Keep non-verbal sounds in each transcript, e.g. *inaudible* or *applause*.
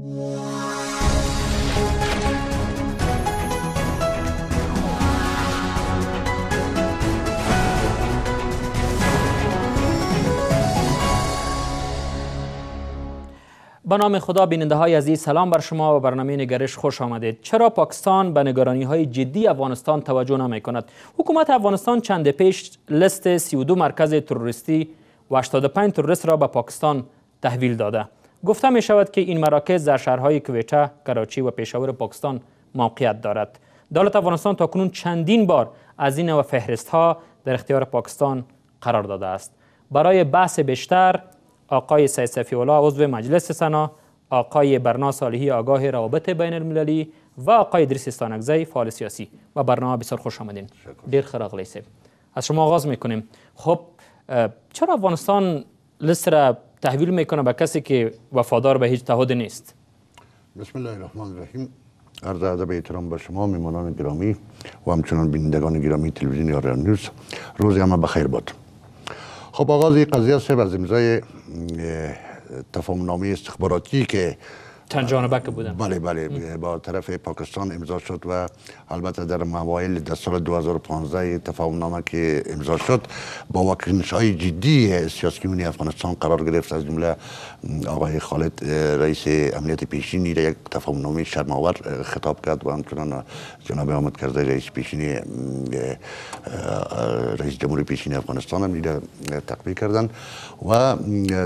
به نام خدا بیننده های عزیز سلام بر شما و برنامه نگرش خوش آمدید چرا پاکستان به نگرانی های جدی افغانستان توجه نمی کند حکومت افغانستان چند پیش لست 32 مرکز تروریستی و 85 تروریست را به پاکستان تحویل داده گفته می شود که این مراکز در شهرهای کویتا، کراچی و پیشاور پاکستان موقعیت دارد. دولت افغانستان تا کنون چندین بار از این و فهرست ها در اختیار پاکستان قرار داده است. برای بحث بیشتر آقای سید صفی عضو مجلس سنا، آقای برنا صالحی آگاه روابط بین المللی و آقای ادریس استانکزی فعال سیاسی و برنامه بسیار خوش آمدین. دیر خراغ از شما آغاز میکنیم. خب چرا افغانستان لسر تحویل میکنه به کسی که وفادار به هیچ تعهد نیست بسم الله الرحمن الرحیم عرض ادب احترام به شما میمانان گرامی و همچنان بینندگان گرامی تلویزیون آریان نیوز روزی همه بخیر باد خب آغاز این قضیه سه از امضای تفاهمنامه استخباراتی که تنجان جانبه بودن بله بله با طرف پاکستان امضا شد و البته در موایل در سال 2015 تفاهم نامه که امضا شد با واکنش های جدی سیاسیون افغانستان قرار گرفت از جمله آقای خالد رئیس امنیت پیشینی در یک تفاهم نامه شرماور خطاب کرد و همچنان جناب آمد کرده رئیس پیشین رئیس جمهور پیشین افغانستان هم دیده تقبیل کردن و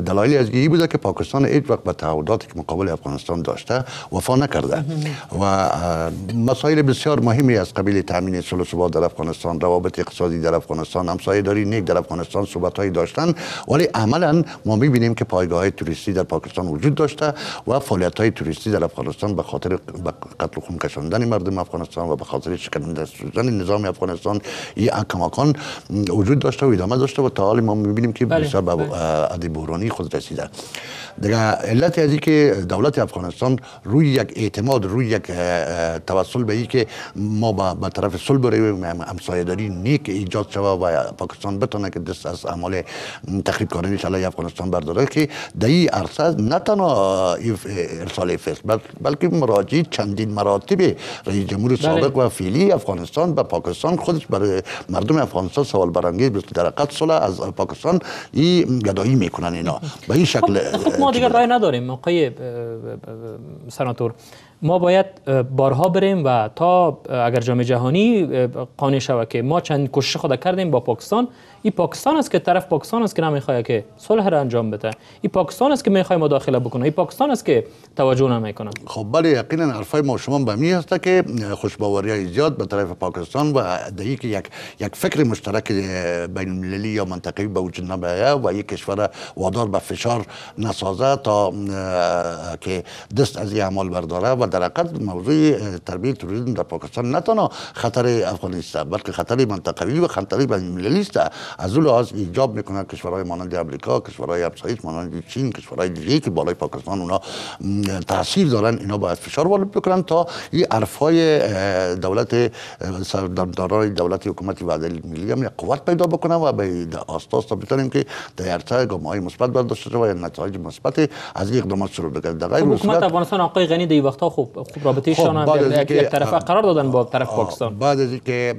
دلایلی از این بوده که پاکستان هیچ وقت به تعهداتی که مقابل افغانستان داشته وفا نکرده و مسائل بسیار مهمی از قبیل تامین صلح ثبات در افغانستان روابط اقتصادی در افغانستان همسایه‌داری نیک در افغانستان هایی داشتن ولی عملا ما میبینیم که های توریستی در پاکستان وجود داشته و های توریستی در افغانستان به خاطر قتل خون کشاندن مردم افغانستان و به خاطر شکنند شدن نظام افغانستان این کماکان وجود داشته و ادامه داشته و تا حال ما می‌بینیم که بله، بسیار به بله. عدی بحرانی خود رسیده دیگه علت از که دولت افغانستان روی یک اعتماد روی یک توسل به که ما با, طرف صلح برویم همسایه‌داری نیک ایجاد شوه و پاکستان بتونه که دست از اعمال تخریب کردن علیه افغانستان برداره که در این عرصه نه تنها ارسال فیس بلکه مراجعه چندین مراتب رئیس جمهور بله. سابق و فعلی افغانستان به پاکستان خودش برای مردم افغانستان سوال برانگیز در قد صلح از پاکستان این گدایی میکنن اینا به این خب- شکل خب ما دیگر رای نداریم موقع سناتور ما باید بارها بریم و تا اگر جام جهانی قانع شود که ما چند کوشش خود کردیم با پاکستان این پاکستان است که طرف پاکستان است که نمیخواد که صلح را انجام بده این پاکستان است که میخواد مداخله بکنه این پاکستان است که توجه نمیکنه خب بله یقینا حرفای ما شما به می هست که خوشباوری های زیاد به طرف پاکستان و ادعی که یک یک فکر مشترک بین المللی یا منطقی به وجود نمیاد و یک کشور وادار به فشار نسازه تا که دست از این اعمال برداره و در حقیقت موضوع تربیت در پاکستان نه تنها خطر افغانستان بلکه خطر منطقوی و خطر بین المللی است از اون لحاظ ایجاب میکنن کشورهای مانند امریکا کشورهای همسایه مانند چین کشورهای دیگه که بالای پاکستان اونا تاثیر دارن اینا باید فشار وارد بکنن تا این عرفای دولت سردارای دولت حکومت وعده ملی هم قوت پیدا بکنن و به آستاس تا بتونیم که در ارتباط گام مثبت برداشته شده و نتایج مثبت از یک اقدامات شروع بگیرد در غیر حکومت افغانستان آقای غنی دی وقتا خوب خوب رابطه شان خب، از یک طرف قرار دادن با طرف پاکستان بعد از اینکه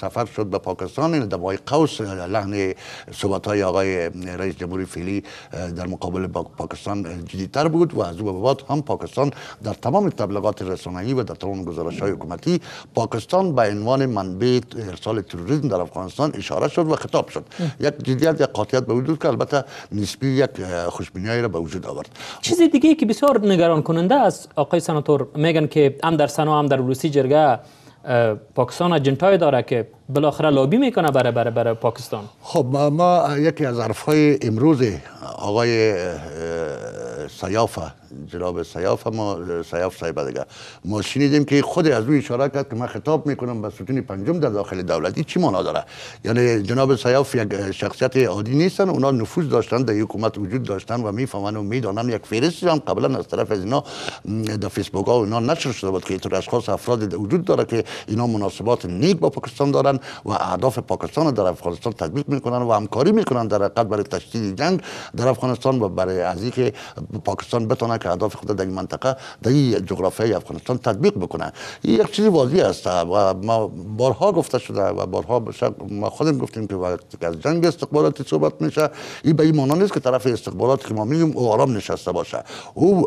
سفر شد به پاکستان دوای قوس لحن صحبت های آقای رئیس جمهوری فیلی در مقابل پاکستان جدیتر بود و از او بعد هم پاکستان در تمام تبلیغات رسانه‌ای و در تمام گزارش های حکومتی پاکستان به عنوان منبع ارسال تروریسم در افغانستان اشاره شد و خطاب شد یک جدیت یک قاطعیت به وجود که البته نسبی یک خوشبینی را به وجود آورد چیز دیگه که بسیار نگران کننده است آقای سناتور میگن که هم در سنا هم در روسی جرگه پاکستان اجنتای داره که بالاخره لابی میکنه برای پاکستان خب ما یکی از حرفهای امروز آقای سیافه جناب سیاف ما سیاف صاحب دیگه ما شنیدیم که خود از روی اشاره کرد که من خطاب میکنم به ستون پنجم در داخل دولت چی معنا داره یعنی جناب سیاف یک شخصیت عادی نیستن اونا نفوذ داشتن در حکومت وجود داشتن و میفهمن و میدانن یک فهرستی هم قبلا از طرف از اینا در فیسبوک ها اونا نشر شده بود که اینطور اشخاص افراد وجود داره که اینا مناسبات نیک با پاکستان دارن و اهداف پاکستان در افغانستان تطبیق میکنن و همکاری میکنن در قد برای تشدید جنگ در افغانستان و برای از اینکه پاکستان بتونه که اهداف خود در این منطقه در این جغرافیای افغانستان تطبیق بکنه این یک چیزی واضحی است و ما بارها گفته شده و بارها ما خودم گفتیم که وقتی از جنگ استقبالاتی صحبت میشه این به این معنا نیست که طرف استقبالات که ما میگیم او آرام نشسته باشه او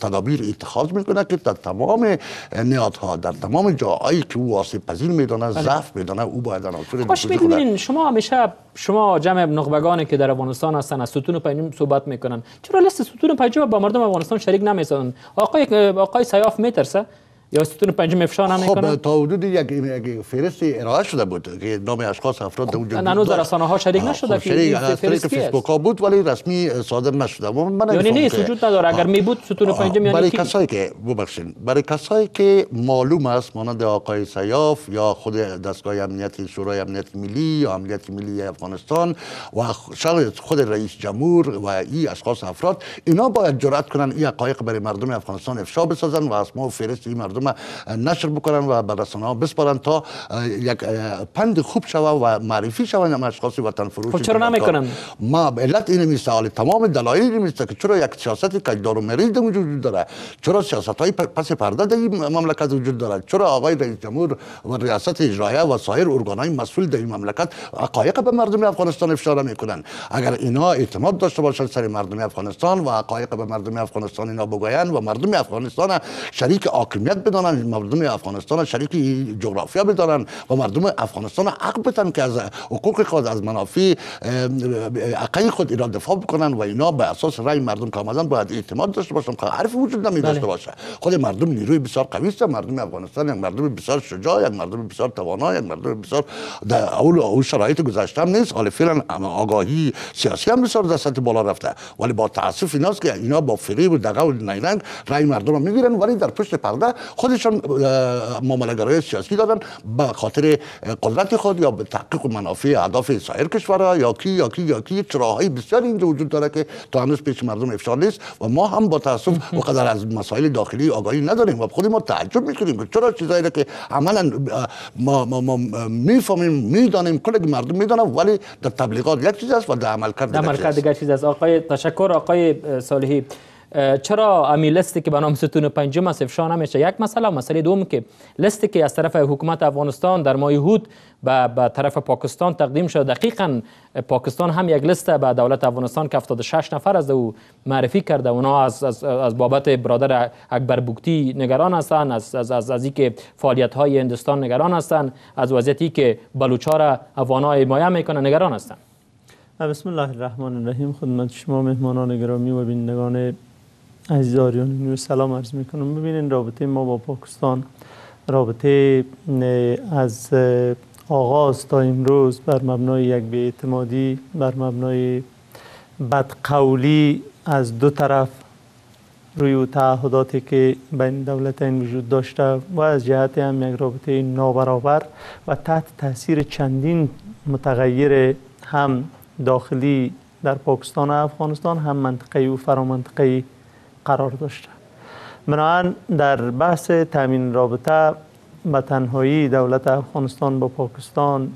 تدابیر اتخاذ میکنه که در تمام نهادها در تمام جاهایی که او آسیب پذیر میدانه بله. ضعف میدانه او باید عناصر خوش خب، شما همیشه شما جمع نخبگانی که در افغانستان هستن از ستون پنجم صحبت میکنن چرا لست ستون پنجم با مردم افغانستان شریک نمیسازند آقای آقای سیاف میترسه ستون پنجم افشا نمیکنن خب تا حدود یک یک ارائه شده بود که نام اشخاص افراد اونجا بود هنوز در رسانه ها شریک نشده خب، که شریک فیسبوک ها بود ولی رسمی صادر نشده من یعنی نیست وجود نداره اگر می بود ستون پنجم یعنی برای کسایی که ببخشید برای کسایی که معلوم است مانند آقای سیاف یا خود دستگاه امنیت شورای امنیت ملی یا امنیت ملی افغانستان و شاید خود رئیس جمهور و این اشخاص افراد اینا باید جرأت کنن این حقایق برای مردم افغانستان افشا بسازن و اسم و فرست این مردم مردم نشر بکنن و به رسانه ها بسپارن تا یک پند خوب شوه و معرفی شوند اشخاص وطن فروش خب چرا نمیکنن ما علت این مثال تمام دلایل میسته که چرا یک سیاست کجدار و مریض وجود داره چرا سیاست های پس پرده در مملکت وجود داره چرا آقای رئیس جمهور و ریاست اجرایه و سایر ارگان های مسئول در این مملکت حقایق به مردم افغانستان افشا میکنن اگر اینا اعتماد داشته باشند سر مردم افغانستان و حقایق به مردم افغانستان اینا بگویند و مردم افغانستان شریک حاکمیت بدانن مردم افغانستان شریک جغرافیا بدانن و مردم افغانستان حق بتن که از حقوق خود از منافع عقای خود ایران دفاع بکنن و اینا به اساس رای مردم که آمدن باید اعتماد داشته باشن که حرف وجود نمی داشته بله. باشه خود مردم نیروی بسیار قوی است مردم افغانستان یک مردم بسیار شجاع یک مردم بسیار توانا یک مردم بسیار در اول او شرایط گذشته هم نیست ولی فعلا آگاهی سیاسی هم بسیار در سطح بالا رفته ولی با تاسف ایناست که اینا با فریب و دغه و نیرنگ مردم رو میگیرن ولی در پشت پرده خودشان ممالگرای سیاسی دادن به خاطر قدرت خود یا به تحقیق منافع اهداف سایر کشورها یا کی یا کی یا کی چراهای بسیار اینجا وجود داره که تا هنوز پیش مردم افشا نیست و ما هم با تاسف وقدر از مسائل داخلی آگاهی نداریم و خود ما تعجب میکنیم که چرا چیزایی که عملا ما, ما, ما میفهمیم میدانیم کل مردم میدانن ولی در تبلیغات یک چیز است و در عمل کرد دیگر چیز است آقای تشکر آقای صالحی چرا امی لستی که به نام ستون پنجم است افشا نمیشه یک مسئله و مسئله دوم که لستی که از طرف حکومت افغانستان در ماه هود به طرف پاکستان تقدیم شد دقیقا پاکستان هم یک لسته به دولت افغانستان که 76 نفر از او معرفی کرده اونا از, از, از بابت برادر اکبر بوکتی نگران هستند از از از, از که فعالیت های هندستان نگران هستند از وضعیتی که بلوچار افغانا مایه میکنه نگران هستند بسم الله الرحمن الرحیم خدمت شما مهمانان گرامی و بینندگان عزیزاریان نور سلام عرض میکنم ببینین رابطه ما با پاکستان رابطه از آغاز تا امروز بر مبنای یک اعتمادی بر مبنای بدقولی از دو طرف روی تعهداتی که بین این وجود داشته و از جهت هم یک رابطه نابرابر و تحت تاثیر چندین متغیر هم داخلی در پاکستان و افغانستان هم منطقه و فرامنطقه قرار داشته بنابراین در بحث تامین رابطه به تنهایی دولت افغانستان با پاکستان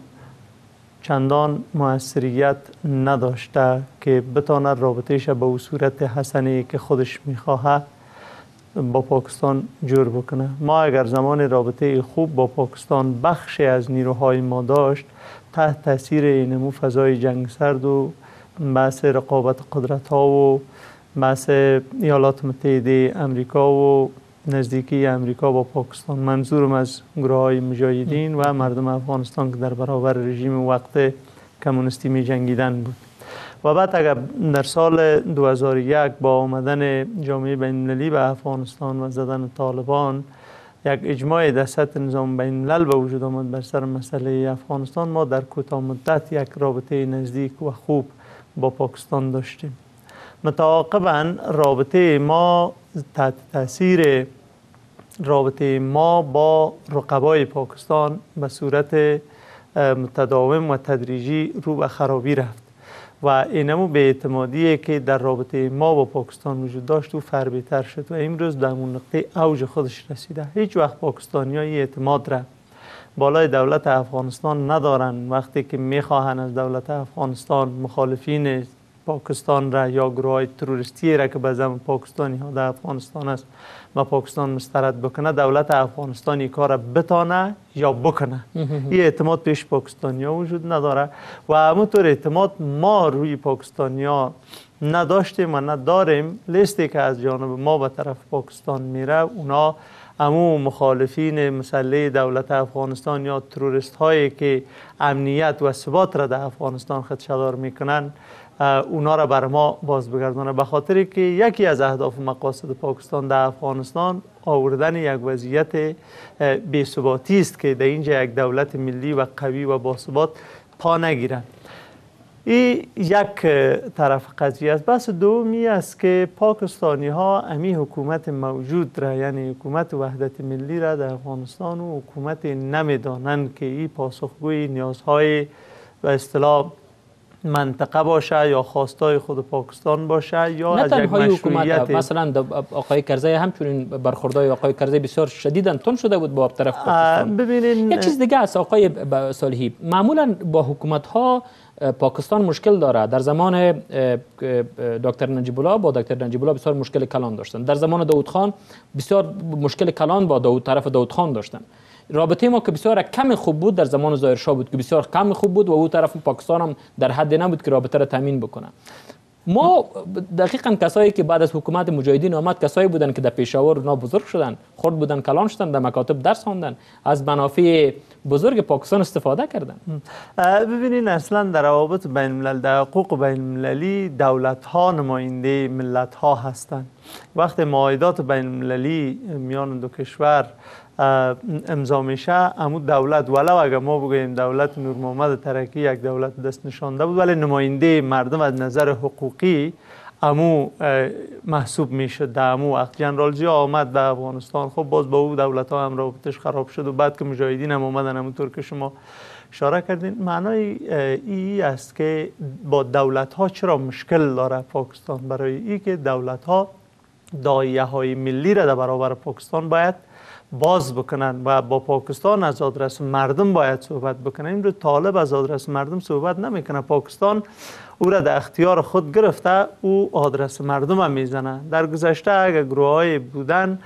چندان موثریت نداشته که بتاند رابطهش به او صورت حسنی که خودش میخواهد با پاکستان جور بکنه ما اگر زمان رابطه خوب با پاکستان بخشی از نیروهای ما داشت تحت تاثیر اینمو فضای جنگ سرد و بحث رقابت قدرت ها و بحث ایالات متحده امریکا و نزدیکی امریکا با پاکستان منظورم از گروه های مجاهدین و مردم افغانستان که در برابر رژیم وقت کمونیستی می جنگیدن بود و بعد اگر در سال 2001 با آمدن جامعه بین المللی به افغانستان و زدن طالبان یک اجماع در سطح نظام بین الملل به وجود آمد بر سر مسئله افغانستان ما در کوتاه مدت یک رابطه نزدیک و خوب با پاکستان داشتیم متعاقبا رابطه ما تحت تاثیر رابطه ما با رقبای پاکستان به صورت متداوم و تدریجی رو به خرابی رفت و اینمو به اعتمادیه که در رابطه ما با پاکستان وجود داشت و فربیتر شد و امروز در اون نقطه اوج خودش رسیده هیچ وقت پاکستانی های اعتماد را بالای دولت افغانستان ندارن وقتی که میخواهن از دولت افغانستان مخالفین پاکستان را یا گروه های تروریستی را که به پاکستانی ها در افغانستان است ما پاکستان مسترد بکنه دولت افغانستانی کار بتانه یا بکنه این اعتماد پیش پاکستانی ها وجود نداره و همونطور اعتماد ما روی پاکستانی ها نداشتیم و نداریم لیستی که از جانب ما به طرف پاکستان میره اونا امو مخالفین مسله دولت افغانستان یا تروریست هایی که امنیت و ثبات را در افغانستان خدشدار میکنن اونا را بر ما باز بگردانه به خاطر که یکی از اهداف و مقاصد پاکستان در افغانستان آوردن یک وضعیت ثباتی است که در اینجا یک دولت ملی و قوی و باثبات پا نگیرند این یک طرف قضیه است بس دومی است که پاکستانی ها امی حکومت موجود را یعنی حکومت وحدت ملی را در افغانستان و حکومت نمیدانند که این پاسخگوی نیازهای و اصطلاح منطقه باشه یا خواستای خود پاکستان باشه یا از یک مشروعیت مثلا آقای کرزی همچنین برخوردهای آقای کرزی بسیار شدیدن تون شده بود با طرف پاکستان یه چیز دیگه است آقای صالحی معمولا با حکومت ها پاکستان مشکل داره در زمان دکتر نجیبولا با دکتر نجیبولا بسیار مشکل کلان داشتن در زمان داود خان بسیار مشکل کلان با داود طرف داود خان داشتن رابطه ما که بسیار کم خوب بود در زمان ظاهرشاه بود که بسیار کم خوب بود و او طرف پاکستان هم در حد نبود که رابطه را تامین بکنه ما دقیقا کسایی که بعد از حکومت مجاهدین آمد کسایی بودن که در پیشاور اونا بزرگ شدن خرد بودن کلان شدن در مکاتب درس خواندن از منافع بزرگ پاکستان استفاده کردن ببینین اصلا در روابط بین الملل در حقوق بین المللی دولت ها نماینده ملت ها هستند وقتی معاهدات بین المللی میان دو کشور امضا میشه امو دولت ولو اگر ما بگویم دولت نور محمد ترکی یک دولت دست نشانده بود ولی نماینده مردم از نظر حقوقی امو محسوب میشه امو وقت جنرال جی آمد به افغانستان خب باز با او دولت ها هم رابطش خراب شد و بعد که مجاهدین هم آمدن همونطور که شما اشاره کردین معنای ای است که با دولت ها چرا مشکل داره پاکستان برای ای که دولت ها دایه های ملی را در برابر پاکستان باید باز بکنن و با پاکستان از آدرس مردم باید صحبت بکنه این رو طالب از آدرس مردم صحبت نمیکنه پاکستان او را در اختیار خود گرفته او آدرس مردم هم میزنه در گذشته اگر گروه بودن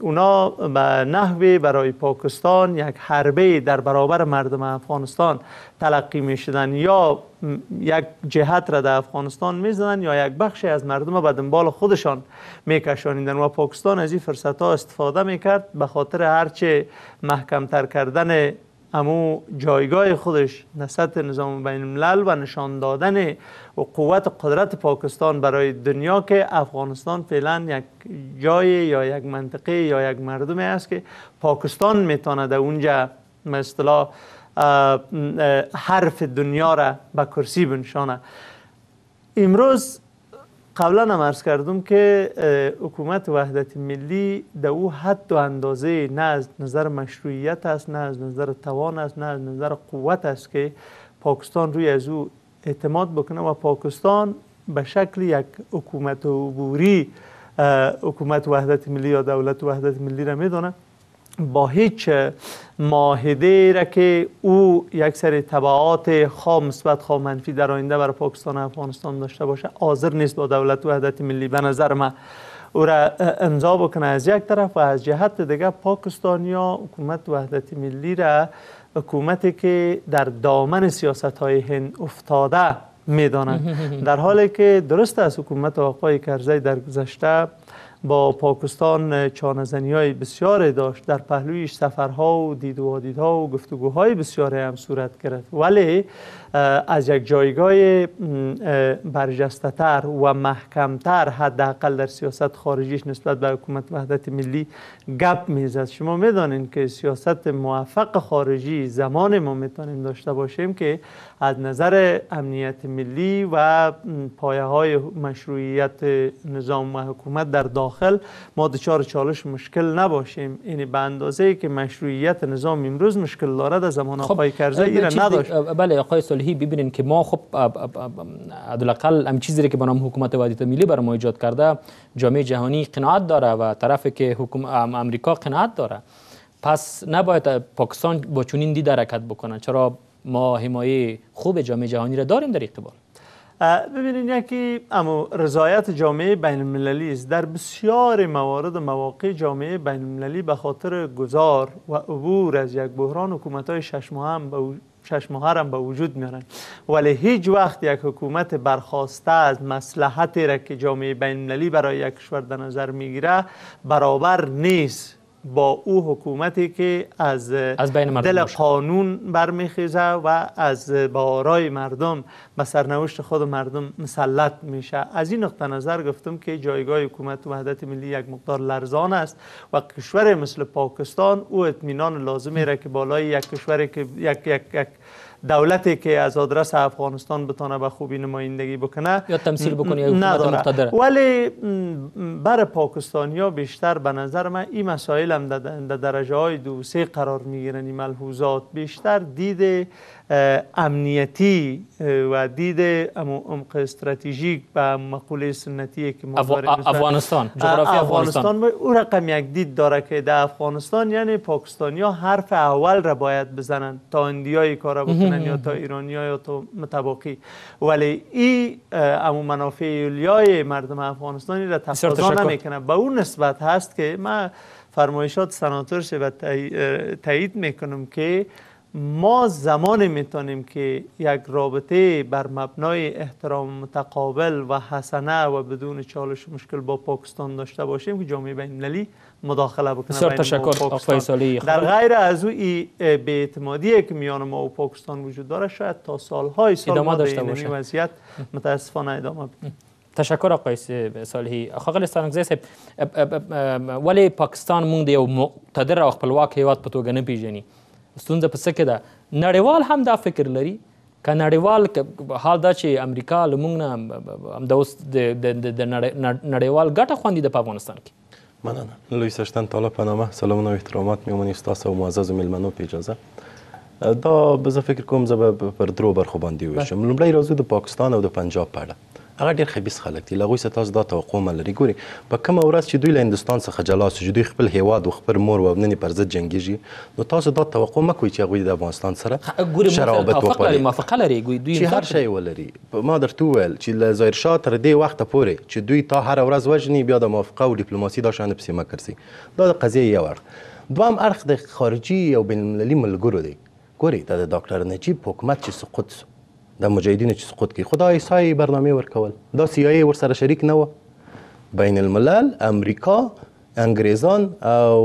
اونا به نحوی برای پاکستان یک حربه در برابر مردم افغانستان تلقی می شدن یا یک جهت را در افغانستان می یا یک بخشی از مردم به دنبال خودشان می و پاکستان از این فرصت ها استفاده می کرد به خاطر هرچه محکمتر کردن اما جایگاه خودش نسبت نظام بین الملل و نشان دادن و قوت قدرت پاکستان برای دنیا که افغانستان فعلا یک جای یا یک منطقه یا یک مردمی است که پاکستان در اونجا مثلا حرف دنیا را به کرسی بنشانه امروز قبلا هم ارز کردم که حکومت وحدت ملی در او حد و اندازه نه از نظر مشروعیت است نه از نظر توان است نه از نظر قوت است که پاکستان روی از او اعتماد بکنه و پاکستان به شکل یک حکومت عبوری حکومت وحدت ملی یا دولت وحدت ملی را میدانه با هیچ ماهده را که او یک سری تبعات خواه مثبت خواه منفی در آینده برای پاکستان و افغانستان داشته باشه حاضر نیست با دولت وحدت ملی به نظر من او را امضا بکنه از یک طرف و از جهت دیگه پاکستانیا حکومت وحدت ملی را حکومتی که در دامن سیاست های هند افتاده میدانند *laughs* در حالی که درست از حکومت آقای کرزی در گذشته با پاکستان چانزنی های بسیار داشت در پهلویش سفرها و دید و ها و گفتگوهای بسیار هم صورت گرفت ولی از یک جایگاه تر و محکمتر حداقل در سیاست خارجیش نسبت به حکومت وحدت ملی گپ میزد شما میدانین که سیاست موفق خارجی زمان ما میتونیم داشته باشیم که از نظر امنیت ملی و پایه های مشروعیت نظام و حکومت در داخل ما دچار چالش مشکل نباشیم یعنی به اندازه که مشروعیت نظام امروز مشکل دارد از زمان آقای کرزه خب نداشت بله آقای صالحی ببینین که ما خب هم چیزی که بنام حکومت وحدت ملی بر ما ایجاد کرده جامعه جهانی قناعت داره و طرف که حکومت امریکا قناعت داره پس نباید پاکستان با چنین دید حرکت بکنن چرا ما حمایه خوب جامعه جهانی را داریم در اقبال ببینید یکی اما رضایت جامعه بین المللی است در بسیار موارد و مواقع جامعه بین المللی به خاطر گذار و عبور از یک بحران حکومت های شش مهم به چشم ها به وجود میارن ولی هیچ وقت یک حکومت برخواسته از مسلحتی را که جامعه بین برای یک کشور در نظر میگیره برابر نیست با او حکومتی که از, از دل قانون برمیخیزه و از بارای مردم به سرنوشت خود مردم مسلط میشه از این نقطه نظر گفتم که جایگاه حکومت و وحدت ملی یک مقدار لرزان است و کشور مثل پاکستان او اطمینان لازمه را که بالای یک کشور که یک, یک, یک دولتی که از آدرس افغانستان بتانه به خوبی نمایندگی بکنه یا تمثیل بکنه نداره ولی بر پاکستانی ها بیشتر به نظر من این مسائل هم در درجه های دو سه قرار میگیرن این ملحوظات بیشتر دیده امنیتی و دید عمق استراتژیک به مقوله سنتی که ما افغانستان جغرافی افغانستان او رقم یک دید داره که در افغانستان یعنی پاکستانی ها حرف اول را باید بزنن تا اندیای کار بکنن یا تا ایرانی یا تا متباقی ولی این امو منافع یولیای مردم افغانستانی را تفاضا نمیکنه به اون نسبت هست که من فرمایشات سناتور و تایید میکنم که ما زمان میتونیم که یک رابطه بر مبنای احترام متقابل و حسنه و بدون چالش مشکل با پاکستان داشته باشیم که جامعه بین المللی مداخله بکنه بسیار تشکر خب. در غیر از او به اعتمادی که میان ما و پاکستان وجود داره شاید تا سالهای سال ادامه داشته باشه وضعیت متاسفانه ادامه بید. تشکر آقای صالحی خاقل سانگزی صاحب ولی پاکستان مونده د یو مقتدر او خپلواک هیواد په توګه ستونزه په څه کې ده نړیوال هم دا فکر لري که نړیوال حال دا چې امریکا له موږ نه همدا اوس د نړیوال ګټه خوندي ده په افغانستان کې مننه لوی سشتن طالب په نامه سلامونه او احترامات میمونی ستاسو او معزز میلمنو په اجازه دا به زه فکر کوم زه به پر درو برخو باندې وشم لومړی راځو د پاکستان او د پنجاب په اړه هغه ډیر خبيس خلک دي لغوي ستاسو دا توقع ملري ګوري په کوم ورځ چې دوی له هندستان څخه جلا سو چې دوی خپل هیواد او خپل مور او نن پر ضد جنگيږي نو تاسو دا توقع مکوئ چې هغه د افغانستان سره ګوري شرابت وکړي موافقه لري ګوي دوی چې هر شی ولري ما درته ویل چې له ظاهر شاه تر دې وخت پورې چې دوی تا هر ورځ وژني بیا د موافقه او ډیپلوماسي دا شان په سیمه کړسي دا د قضیه یو اړخ دوام اړخ د خارجي او بین المللي ملګرو دی ګوري دا د ډاکټر نجیب حکومت چې سقوط سو د مجاهدینو چې سقوط کی خدای عیسی برنامه ورکول دا سیاسي ور سره شریک نه و بین الملل امریکا انګریزان او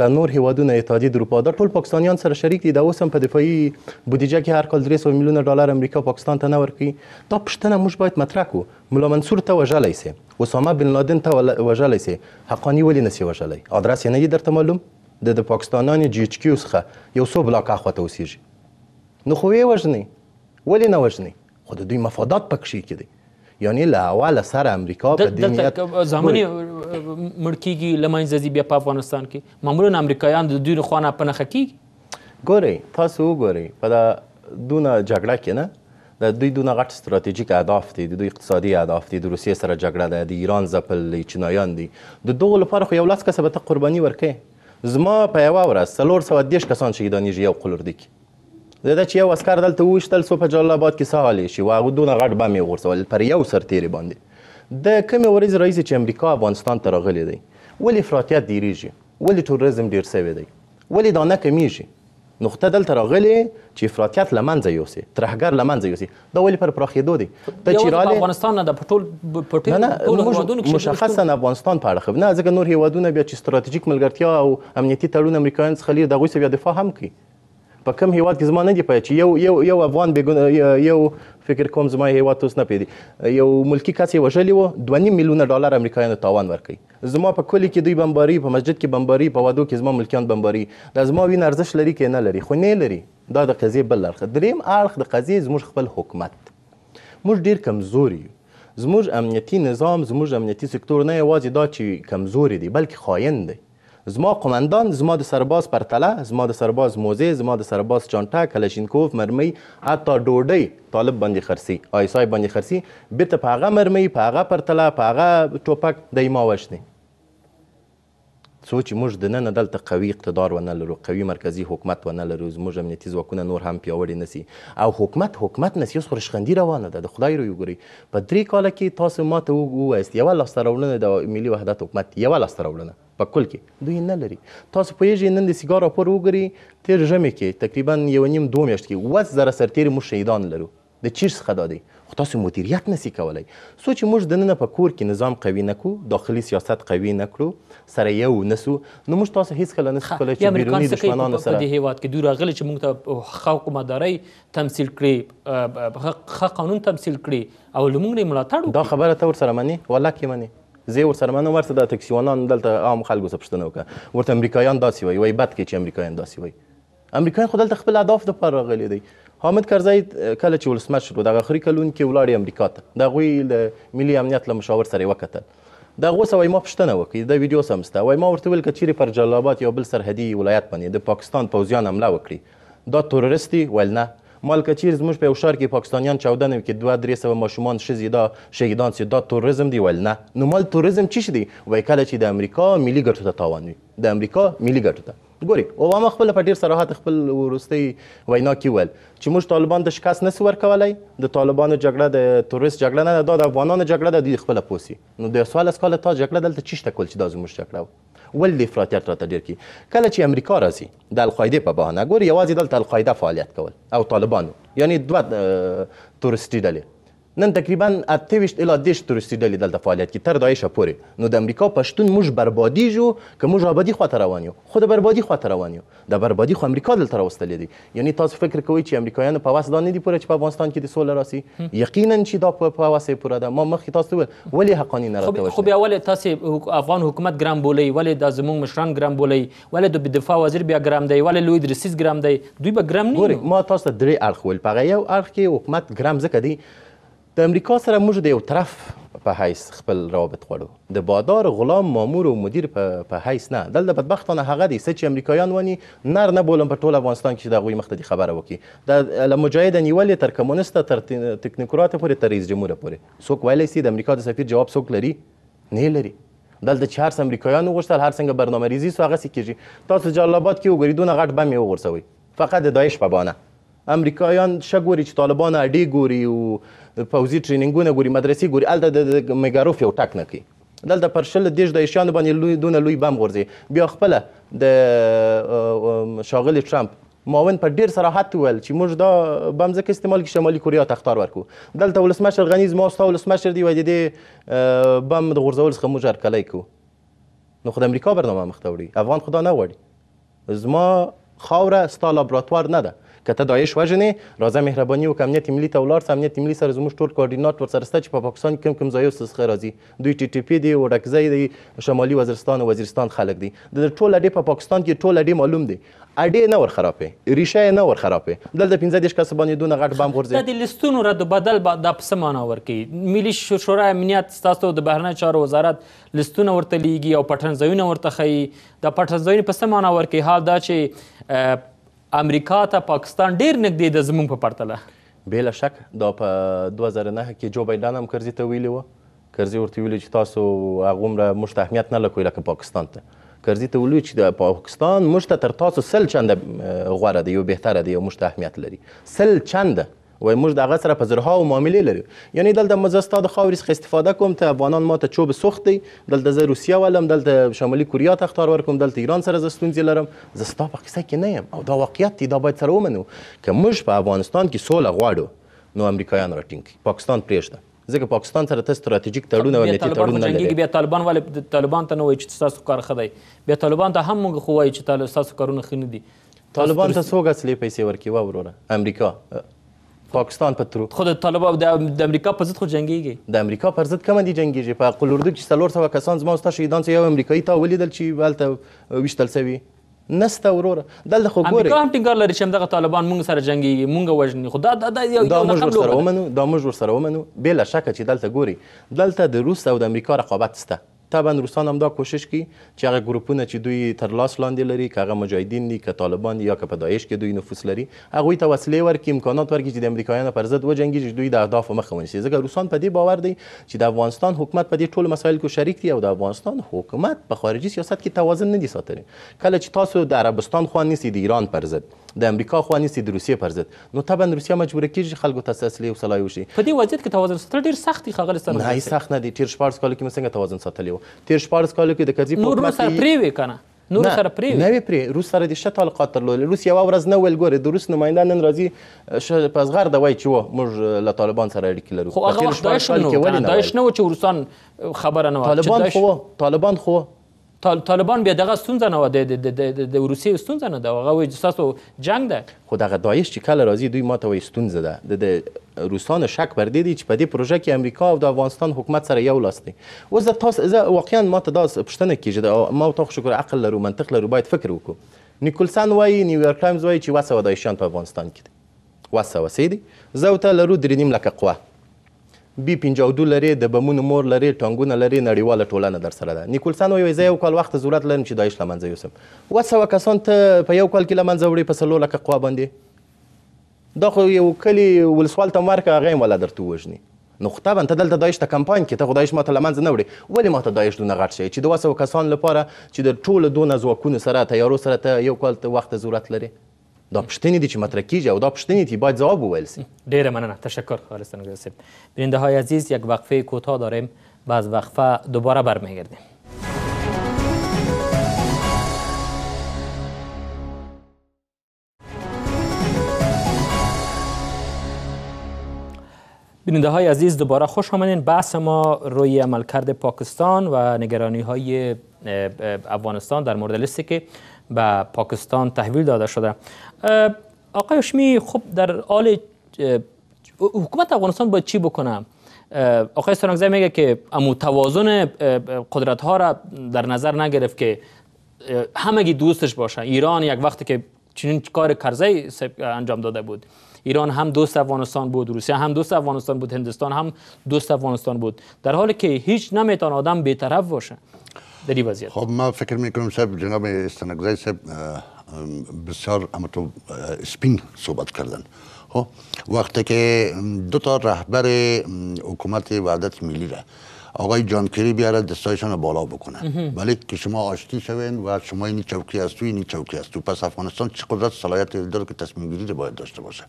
د نور هیوادونو اتحادیه اروپا دا ټول پاکستانیان سره شریک دي دا اوس هم په دفاعي بودیجه کې هر کال 300 میلیونه ډالر امریکا پاکستان ته نه ورکي دا پښتنه موږ باید مطرح کړو مولا منصور ته وژلی سي اسامه بن لادن ته وژلی سي حقانی ولې نه سي وژلی ادرس یې نه دي درته معلوم د پاکستانیان جی ایچ کیو څخه یو څو بلاک اخوا ته اوسیږي نو خو یې وژنئ ولې نه وژني خو د دوی مفادات پکې کې دي یعنی له اوله سره امریکا په دې نیت زمانی مړکیږي لمنځه ځي بیا په افغانستان کې معمولا امریکایان د دوی خوانه په نخ کې ګوري تاسو وګورئ په دا دونه جګړه کې نه د دوی دونه غټ ستراتیژیک اهداف دي د دوی اقتصادي اهداف دي د روسیې سره جګړه ده د ایران ځپل چینایان دي د دغو لپاره خو یو لس کسه به ته قرباني ورکوې زما په یوه ورځ څلور سوه دېرش کسان شهیدانېږي یو قلردي کې د دا چې یو اسکر دلته وویشتل سو په جلال آباد کې څه حال شي و هغه دونه غټ بم یې غورځول پر یو سرتېري باندې د کمې ورځې راهیسې چې امریکا افغانستان ته راغلی دی ولې افراطیت ډېرېږي ولې ټوریزم ډېر سوی دی ولې دا نه کمیږي نقطه دلته راغلې چې افراطیت له منځه یوسي ترهګر له منځه یوسي دا ولې پر پراخېدو دی ته چې رالی افغانستان نه د پټول پټول هیوادونو کې مشخصا افغانستان په اړه خبر نه ځکه نور هیوادونه بیا چې ستراتیژیک ملګرتیا او امنیتي تړون امریکایان څخه لري دغوی سره دفاع هم کوي په کوم هیواد کې زما نه دی پوهه چې یو یو یو افغان بېګونه یو فکر کوم زما هیواد اوس نه پېدي یو ملکی کس یې وژلی و دوه نیم میلیونه ډالر امریکایانو تاوان ورکوي زما په کلي کې دوی بمباري په مسجد کې بمباري په وادو کې زما ملکیان بمباري دا زما وین ارزښت لري کې نه لري خو نه لري دا د قضیې بل اړخ دریم اړخ د قضیې زموږ خپل حکومت موږ ډیر کمزوري یو زموږ امنیتي نظام زموږ امنیتي سکتور نه یوازې دا چې کمزوري دی بلکې خاین دی زما قماندان زما د سرباز پرتله زما د سرباز موزه زما د سرباز چانټه کلشینکوف مرمۍ حتی ډوډۍ طالب باندې خرسي آیسای باندې خرسي بیرته په هغه مرمۍ په هغه پرتله په هغه ټوپک دی ما وشنی څو چې موږ د نن دلته قوي اقتدار ونه لرو قوي مرکزی حکومت ونه لرو زموږ امنیتي ځواکونه نور هم پیاوړي نسی او حکومت حکومت نسی اوس خو رشخندي روانه ده د خدای رو وګورئ په درې کاله کې تاسو ما ته ووایست یوه لاسته راوړنه د ملي وحدت حکومت یوه لاسته راوړنه په کل کې دوی نه لري تاسو پوهیږئ نن د سیګار راپور وګورئ تېر ژمي کې تقریبا یو نیم دوه میاشت کې اوس زره سرتېري موږ شهیدان لرو د چیر څخه دا دی خو تاسو مدیریت نسی کولای سو چې موږ دننه په کور کې نظام قوي نه کړو داخلي سیاست قوي نه کړو سره یو نسو نو موږ تاسو هیڅکله نه کولای چې بیرونی دشمنانو سره په دې هیواد کې دوی راغلي چې موږ ته ښه حکومتداري تمثیل کړي ښه قانون تمثیل کړي او لمونږ نه ملاتړ دا خبره ته ورسره مني والله کې مني زه ورسره منم ورسره د تکسیوانان دلته عام خلکو څخه پوښتنه وکړه ورته امریکایان داسې وایي وایي بد کې چې امریکایان داسې وایي امریکایان خو دلته خپل اهداف دپاره راغلي دی حامد کرزی کله چې ولسمشر شو د اخري کلون کې ولاړ امریکا ته د غوی د ملي امنیت له مشاور سره وکتل د غو سوي ما پښتنه وکړي د ویډیو سمسته وای ما ورته ویل کچېری پر جلالآباد یو بل سرحدي ولایت باندې د پاکستان پوځیان حمله وکړي دا تروریستي ویل نه مال کچیر زموږ په شار کې پاکستانیان 14 نوي کې دوه درې سوه ماشومان ښځې دا شهیدان سي دا توریزم دی ویل نه نو مال توریزم چی شي دی وای کله چې د امریکا ملي ګټو ته تاوان وي د امریکا ملي ګټو ته ګوري اوباما خپل په ډیر صراحت خپل ورستي وینا کې ویل چې موږ طالبان د شکست نسو ورکولای د طالبانو جګړه د تورست جګړه نه ده د افغانانو جګړه ده دوی خپل پوسی نو د سوال کال تا جګړه دلته چیشته کول چې دا زموږ جګړه ول د افراطیت راته ډیر کی کله چې امریکا راځي د القاعده په بهانه ګوري یوازې دلته القاعده فعالیت کول او طالبانو یعنی دوه تورستي ډلې نن تقریبا 28 الی 10 تروریستي ډلې دلته فعالیت کوي تر دایشه پورې نو د امریکا پښتون موږ بربادیږو که موږ آبادي خواته روان یو خو د بربادي خواته روان یو د بربادي خو امریکا دلته راوستلې دي یعنی تاسو فکر کوئ چې امریکایانو په وس دا نه دي پوره چې په افغانستان کې د سوله راسي یقینا چې دا په وس یې پوره ده ما مخکې تاسو ول ولې حقانی نه راته خو بیا ولې تاسو افغان حکومت ګرام بولی ولې د زموږ مشران ګرام بولی ولې د دفاع وزیر بیا ګرام دی ولې لوی درسیز ګرام دی دوی به ګرام نه ما تاسو درې اړخ ول په یو اړخ کې حکومت ګرام زکه دی د امریکا سره موږ د یو طرف په حیث خپل روابط غواړو د بادار غلام مامور او مدیر په په حیث نه دلته بدبختانه هغه دي چې امریکایان ونی نر نه بولم په ټول افغانستان کې د غوی مخته دي خبره وکي د مجاهد نیولې تر کمونیست تر تکنیکورات پورې تر رئیس جمهور پورې څوک ویلی سي د امریکا د سفیر جواب څوک لري نه لري دلته چې هر څه امریکایانو غوښتل هر څنګه برنامه ریزي سو هغسې کېږي تاسو جلال آباد کې وګورئ دونه غټ بم یې وغورځوئ فقط د داعش په بانه امریکایان شګوري چې طالبان اډې ګوري او پوزي ټریننګونه ګوري مدرسې ګوري الته د میګاروف یو ټاک نه کوي دلته پر شل دیش د ایشانو باندې لوی دونه لوی بم غورځي بیا خپل د شاغل ترامپ معاون په ډیر صراحت وویل چې موږ دا بم ځکه استعمال کې شمالي کوریا ته اخطار ورکو دلته ولسمشر غني زما ستا ولسمشر دی وای د بم د غورځول څخه موږ هرکلی کوو نو خو د امریکا برنامه مخته وړي افغان خدا نه غواړي زما خاوره ستا لابراتوار نه ده کته داعش وژنې راځه مهرباني وکړه امنیت ملي ته ولاړ سه امنیت ملي سره زموږ ټول کوارډینات ورسره شته چې په پاکستان کې کوم کوم ځایو څخه راځي دوی ټي ټي پي دي وډکزی دی شمالي وزیرستان او وزیرستان خلک دي د ټول اډې په پاکستان کې ټول اډې معلوم دي اډې نه ور خرابې ریشه نه ور خرابې دلته 15 دیش کس باندې دونه غټ بم غورځي د لستونو رد بدل د پسه معنا ورکي ملي شورا امنیت ستاسو د بهرنی چارو وزارت لستونه ورته لیږي او پټن ځایونه ورته خي د پټن ځایونه په سمانه ورکې حال دا چې امریکا ته پاکستان ډیر نږدې د زموږ په پرتله بلا شک دا په 2009 کې جو بایدن هم کرزي ته ویلي و کرزي ورته ویلي چې تاسو هغومره موږ ته اهمیت نه لکوئ لکه پاکستان ته کرزي ته ویلي چې د پاکستان موږ ته تر تاسو سل چنده غوره دی یو بهتره دی یو موږ ته اهمیت لري سل چنده وای موږ دغه سره په زرهاو معاملې لرو یعنی دلته مزه ستا د خاورې څخه استفاده کوم ته افغانان ماته چوب سخت دی دلته زه روسیه ولم دلته شمالي کوریا ته اختار ورکوم دلته ایران سره زه ستونزې لرم زه ستا په قصه کې نه یم او دا واقعیت دی دا باید سره ومنو که موږ په افغانستان کې سوله غواړو نو امریکایان راټینګ پاکستان پرېږده ځکه پاکستان سره ته ستراتیژیک تړون او امنیتي تړون نه لري بیا طالبان ولې طالبان ته نه وایي چې تاسو کار ښه دی بیا طالبان ته هم موږ خو وایي چې تاسو کارونه ښه نه دي طالبان ته څوک اصلي پیسې ورکوي وروره امریکا پاکستان په ترو خو د طالبان د امریکا په ضد خو جنګیږي د امریکا پر ضد کم دي جنګیږي په قلوردو کې څلور سوه کسان زما ستا شهیدان یو امریکایي تا ولیدل چې هلته ویشتل سوي نسته وروره دلته خو ګوري امریکا هم ټینګار لري چې همدغه طالبان مونږ سره جنګیږي مونږ وژني خو دا دا یو دا موږ ورسره ومنو دا موږ ورسره ومنو بېله شکه چې دلته ګوري دلته د روس او د امریکا رقابت سته طبعا روسان هم دا کوشش کی چې هغه ګروپونه چې دوی تر لاس لاندې لري که هغه مجاهدین دي که طالبان دي یا که په داعش کې دوی نفوس لري هغوی ته وسلې ورکړي امکانات ورکړي چې د امریکایانو پر ضد وجنګي دوی د اهدافو مخه ونیسي ځکه روسان په دې باور دی چې د افغانستان حکومت په دې ټولو مسایلو کې شریک دی او د افغانستان حکومت په خارجي سیاست کې توازن نه دی ساتلی کله چې تاسو د عربستان د ایران پر د امریکا خوا نیسي د روسیې پر ضد نو طبعا روسیه مجبوره کیږي خلکو ته اسلحې او سلاح وشي په دې وضعیت کې توازن ساتل ډېر سخت دي ښاغلی ستانه نه سخت نه دي تېر شپاړس کالو کې موږ څنګه توازن ساتلی و تېر شپاړس کالو کې د کرزي نور نور سره پرېوې که نه نور سره پرې نه پرې روس سره د شته تعلقات درلودل روس یوه ورځ نه ویل ګوره د روس نماینده نن راځي پزغر د وای چې موږ له طالبان سره اړیکې لرو خو هغه وخت داعش نه و چې روسان خبره نه وه طالبان خو طالبان خو طالبان بیا دغه ستونزه نه د د روسیې ستونزه نه ده هغه وایي ستاسو جنګ ده خو دغه داعش چې کله راځي دوی ماته وایي ستونزه ده د روسانو شک بر دی چې په دې پروژه کې امریکا او د افغانستان حکومت سره یو لاس دی اوس زه تاسو زه واقعا ماته دا پوښتنه کیږي ما تاسو شکر عقل لرو منطق لرو باید فکر وکړو نیکولسن وایي نیویارک ټایمز وایي چې وسه داعشیان په افغانستان کې دي وسه وسې دي زه ورته لرو درې نیم لکه قوه بي 52 لري د بمونو مور لري ټانګونه لري نړیواله ټولنه در سره ده نیکولسن وایي زه یو کال وخت ضرورت لرم چې داعش له منځه یوسم اوه سوه کسان ته په یو کال کې له منځه وړي په څلور لکه قوا باندې دا خو یو کلي ولسوال ته م ورکړه هغه یې والا درته ووژني نو خو طبعا ته دلته داعش ته کمپاین کې ته خو داعش ماته له منځه نه وړي ولې ماته داعش دونه غټ شی چې د اوه سوه کسان لپاره چې د ټولو دونه ځواکونو سره تیارو سره ته یو کال ته وخت ضرورت لري دا پښتنې دي چې مطرح کیږي او دا پښتنې باید ځواب وویل سي ډیره مننه تشکر خالص صاحب بیننده های عزیز یک وقفه کوتاه داریم و از وقفه دوباره برمیگردیم بیننده های عزیز دوباره خوش آمدین بحث ما روی عملکرد پاکستان و نگرانی های افغانستان در مورد لیستی که به پاکستان تحویل داده شده آقای هاشمی خب در حال حکومت افغانستان باید چی بکنه آقای سرانگزه میگه که امو توازن قدرت ها را در نظر نگرفت که همگی دوستش باشن ایران یک وقتی که چنین کار کرزه انجام داده بود ایران هم دوست افغانستان بود روسیه هم دوست افغانستان بود هندستان هم دوست افغانستان بود در حالی که هیچ نمیتون آدم بی‌طرف باشه خب ما فکر میکنم سب جناب استنگزای سب بسیار اما تو سپین صحبت کردن خب، وقتی که دو تا رهبر حکومت وحدت ملی را آقای جانکری بیاره دستایشان بالا بکنه ولی که شما آشتی شوین و شما این چوکی هست و این چوکی هست پس افغانستان چه قدرت صلاحیت داره که تصمیم گیری باید داشته باشه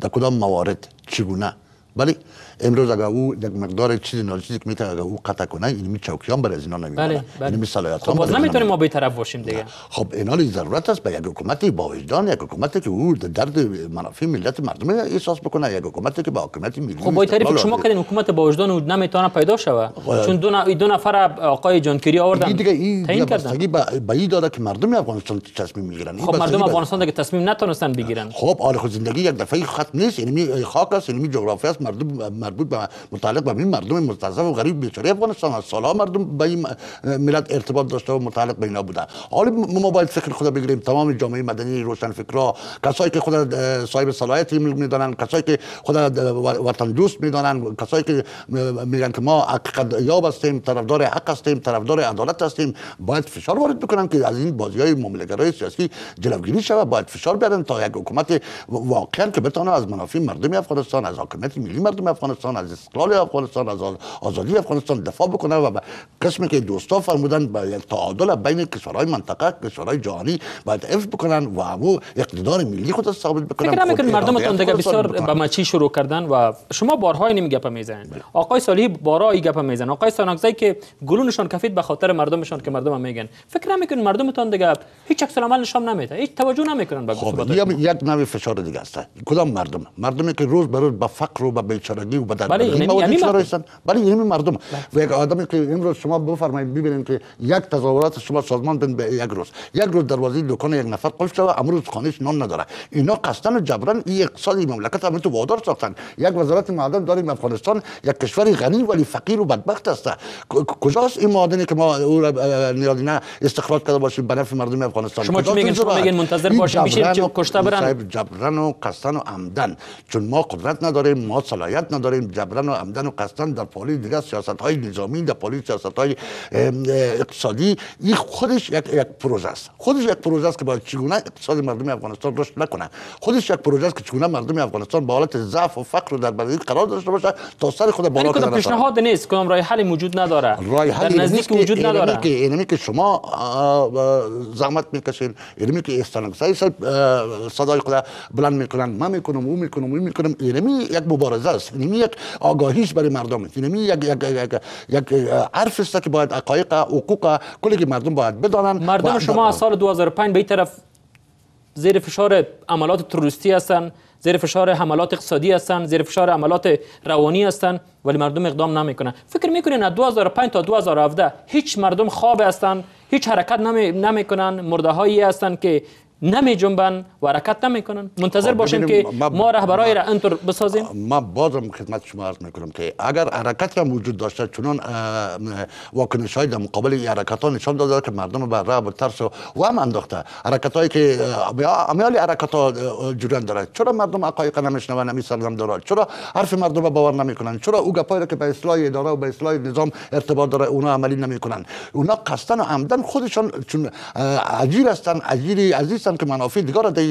در کدام موارد چگونه ولی امروز اگر او یک مقدار چیزی نالچیزی که میتونه اگر او قطع کنه یعنی می چوکیان برای از اینا نمیمونه بله، یعنی بله. خب باز نمیتونیم ما به طرف باشیم دیگه خب اینا ضرورت است به یک حکومتی با وجدان یک حکومتی که او درد منافع ملت مردم احساس بکنه یک حکومتی که با حاکمیت ملی خب با تعریف شما کردین حکومت با وجدان او نمیتونه پیدا شوه چون دو, دو نفر آقای جانکری آوردن دیگه این تعیین کردن به این داره که مردم افغانستان تصمیم میگیرن خب مردم افغانستان دیگه تصمیم نتونستن بگیرن خب آره خود خب، زندگی یک دفعه ختم نیست یعنی خاک است یعنی جغرافیا است مردم مربوط به متعلق به این مردم مستضعف و غریب بیچاره افغانستان از سالها مردم به این ملت ارتباط داشته و متعلق به اینا بودن حالا ما باید فکر خدا بگیریم تمام جامعه مدنی روشن فکرا کسایی که خود صاحب صلاحیت میدانن کسایی که خدا وطن دوست میدانن کسایی که میگن که ما حقیقت یاب هستیم طرفدار حق هستیم طرفدار عدالت هستیم باید فشار وارد بکنن که از این بازی های مملگرای سیاسی جلوگیری شود باید فشار بیارن تا یک حکومت واقعا که بتونه از منافع مردم افغانستان از حاکمیت ملی مردم افغانستان افغانستان از استقلال افغانستان از آزادی افغانستان دفاع بکنه و قسمی که دوستا فرمودن به یک تعادل بین کشورهای منطقه کشورهای جهانی باید حفظ بکنن و همو اقتدار ملی خود ثابت بکنن فکر مردم مردمتون دیگه بسیار به مچی شروع کردن و شما بارهای نمی گپ میزنید بله. آقای صالحی بارها این گپ میزنن آقای ساناکزی که گلونشان کفید به خاطر مردمشان که مردم میگن فکر مردم مردمتان دیگه هیچ عکس العمل نشان نمیده هیچ توجه نمیکنن به خب یک نوع فشار دیگه است کدام مردم مردمی که روز به روز به فقر و به بیچارگی و بدن بله یعنی, یعنی بله، مردم مردم بله. و یک آدمی که امروز شما بفرمایید ببینید که یک تظاهرات شما سازمان بند به یک روز یک روز دروازه دکان یک نفر قفل شده امروز خانیش نان نداره اینا قصدن جبران این اقتصاد مملکت امروز وادار ساختن یک وزارت معدن داریم افغانستان یک کشور غنی ولی فقیر و بدبخت است کجاست این معادنی که ما او را نیازی استخراج کرده باشیم به مردم افغانستان شما چی میگین شما میگین منتظر باشیم میشه که کشته برن جبران و قصدن و عمدن چون ما قدرت نداریم ما صلاحیت نداریم داریم جبران و عمدن و قصدن در پالیس دیگه سیاست های نظامی در پالیس سیاست های اقتصادی این خودش یک, یک پروژه است خودش یک پروژه است که باید چگونه اقتصاد مردم افغانستان رشد نکنه خودش یک پروژه است که چگونه مردم افغانستان به حالت ضعف و فقر در بدی قرار داشته باشه تا سر خود یعنی بالا کنه پیشنهاد نیست کدام راه حل وجود نداره راه حل نزدیک وجود نداره که اینمی که شما زحمت میکشین اینمی که استانگزای صدای خود بلند میکنن ما میکنم او میکنم او میکنم اینمی یک مبارزه است اینمی یک هیچ برای مردم یعنی یک یک یک, یک عرف است که باید حقایق حقوق کلی که مردم باید بدانند مردم شما از سال 2005 به این طرف زیر فشار عملات تروریستی هستند زیر فشار حملات اقتصادی هستند زیر فشار عملات روانی هستند ولی مردم اقدام نمیکنن فکر میکنین از 2005 تا 2017 هیچ مردم خواب هستند هیچ حرکت نمی... نمیکنن مرده هایی هستند که نمی جنبن و حرکت نمی کنن منتظر خب، باشیم که ما رهبرای را انطور بسازیم ما بازم خدمت شما عرض میکنم که اگر حرکت هم وجود داشته چون واکنش های در مقابل حرکت ها نشان داده که مردم بر راه و ترس و وهم انداخته حرکت هایی که عملی حرکت ها جریان دارد چرا مردم حقایق نمیشنون نمی سرزم چرا حرف مردم باور نمیکنن چرا او گپایی که به اصلاح اداره و به اصلاح نظام ارتباط داره اونا عملی نمیکنن اونا قصدن و عمدن خودشان چون عجیر هستن عجیری عزیز هستن که منافع دیگر را در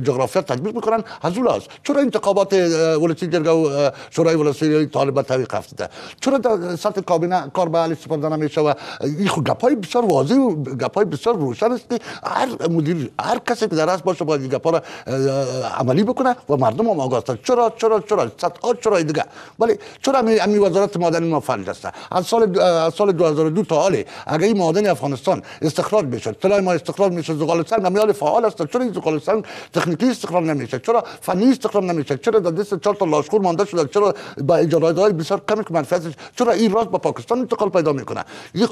جغرافیا تطبیق میکنن هزول است چرا انتخابات ولسی در و شورای ولسی طالب تعویق افتاده چرا در سطح کابینه کار به استفاده نمیشه و این خود خب گپای بسیار واضح و گپای بسیار روشن است که هر مدیر هر کسی که در است باشه باید گپا را عملی بکنه و مردم هم آگاه چرا چرا چرا صدها چرا دیگه ولی چرا امی وزارت معدن ما فلج است از سال از سال 2002 تا حال اگر این معدن افغانستان استخراج بشه طلای ما استخراج میشه زغال سنگ میال فعال هستن چرا این زغال تکنیکی استخراج نمیشه چرا فنی استخراج نمیشه چرا در دست چهار تا لاشخور مانده شده چرا با اجاره های بسیار کمی که منفعتش چرا این راست با پاکستان انتقال پیدا میکنه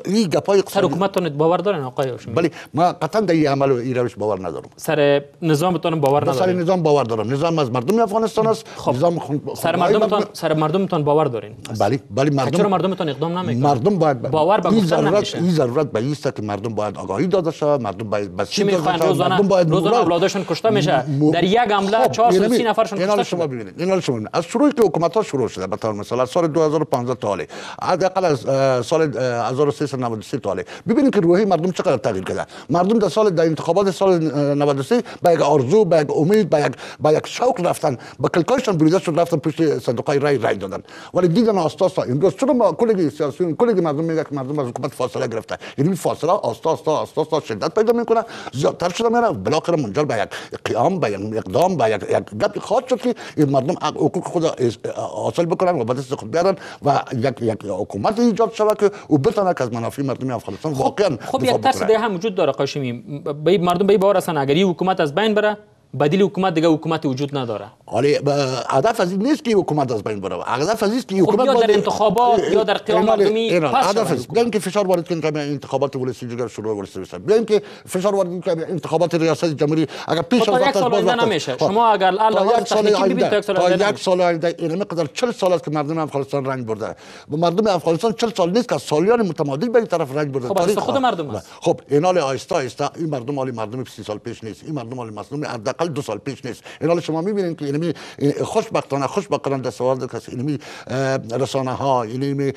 این گپای اقتصادی سر حکومتتون باور دارن آقای هاشمی بله ما قطعا در این عمل و روش باور ندارم سر نظام نظامتون باور ندارم سر نظام باور دارم نظام از مردم افغانستان است خب. نظام خون... سر مردم سر مردمتان باور دارین بله بله خب، مردم چرا تون اقدام نمیکنه مردم باید باور به گفتن نمیشه این ضرورت به این است که مردم باید آگاهی داده شود مردم باید چی میخوان روز روزانه روزانه اولادشون کشته میشه در یک حمله 430 خب، یعنی نفرشون یعنی کشته شما ببینید اینا یعنی شما ببینید از شروع که حکومت ها شروع شده مثلا سال 2015 تا حالی حداقل از سال 1393 تا حالی ببینید که روحی مردم چقدر تغییر کرده مردم در سال در انتخابات سال 93 به یک آرزو به یک امید به یک به یک شوق رفتن با کلکاشن بریده شد رفتن پشت صندوق های رای رای دادن ولی دیدن آستاسا امروز چرا ما کلی سیاسی کلی مردم میگه که مردم از حکومت فاصله گرفته یعنی فاصله آستا آستا آستا شدت پیدا میکنه زیادتر شده نرفت بالاخره منجر به یک قیام به یک اقدام به یک گپ خواهد شد که این مردم حقوق خود حاصل بکنن و بدست دست خود بیارن و یک یک حکومت ایجاد شود که او بتونه که از منافع مردم افغانستان واقعا خب یک ترس هم وجود داره قاشمی به مردم به بار اصلا اگر حکومت از بین بره بدیل حکومت دیگه حکومت وجود نداره حالی هدف از این نیست که حکومت از بین بره هدف از این که خب حکومت یا در انتخابات یا در قیام مردمی هدف از بیایم که فشار وارد کنیم که انتخابات ولسی جگر شروع ولسی بشه بیایم که فشار وارد کنیم که انتخابات ریاست جمهوری اگر پیش خب از وقت باز نمیشه خب، شما اگر الان یک سال آینده تا یک سال آینده این مقدار 40 سال است که مردم افغانستان رنج برده و مردم افغانستان 40 سال نیست که سالیان متمادی به این طرف رنج برده خب خود مردم است خب اینال آیستا آیستا این مردم مال مردم 30 سال پیش نیست این مردم مال مظلوم حداقل دو پیش نیست این حال شما میبینید که اینمی خوشبختانه خوشبختانه دستاورد کسی اینمی رسانه ها اینمی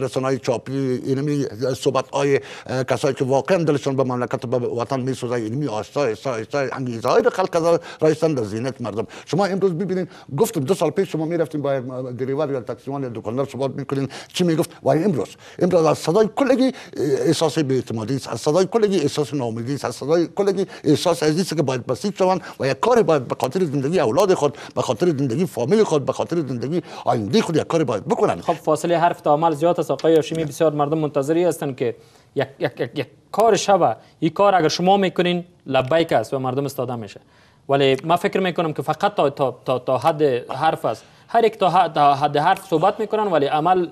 رسانه های چاپی اینمی صحبت های کسایی که واقعا دلشون به مملکت و به وطن میسوزه اینمی آستا آستا آستا انگیزه های رو خلق رایستان در زینت مردم شما امروز ببینید گفتم دو سال پیش شما میرفتیم با گریور یا تاکسیوان یا دکاندار صحبت میکنین چی میگفت و امروز امروز از صدای کلگی احساس بیعتمادی است از صدای کلگی احساس ناامیدی است از صدای کلگی احساس عزیزی که باید بسیج شوند و یک کار باید به خاطر زندگی اولاد خود به خاطر زندگی فامیل خود به خاطر زندگی آینده خود یک کار باید بکنن خب فاصله حرف تا عمل زیاد است آقای هاشمی بسیار مردم منتظری هستند که یک, یک, یک, یک کار شبه این کار اگر شما میکنین لبیک است و مردم استاده میشه ولی ما فکر میکنم که فقط تا تا تا, تا حد حرف است هر یک تا حد حرف صحبت میکنن ولی عمل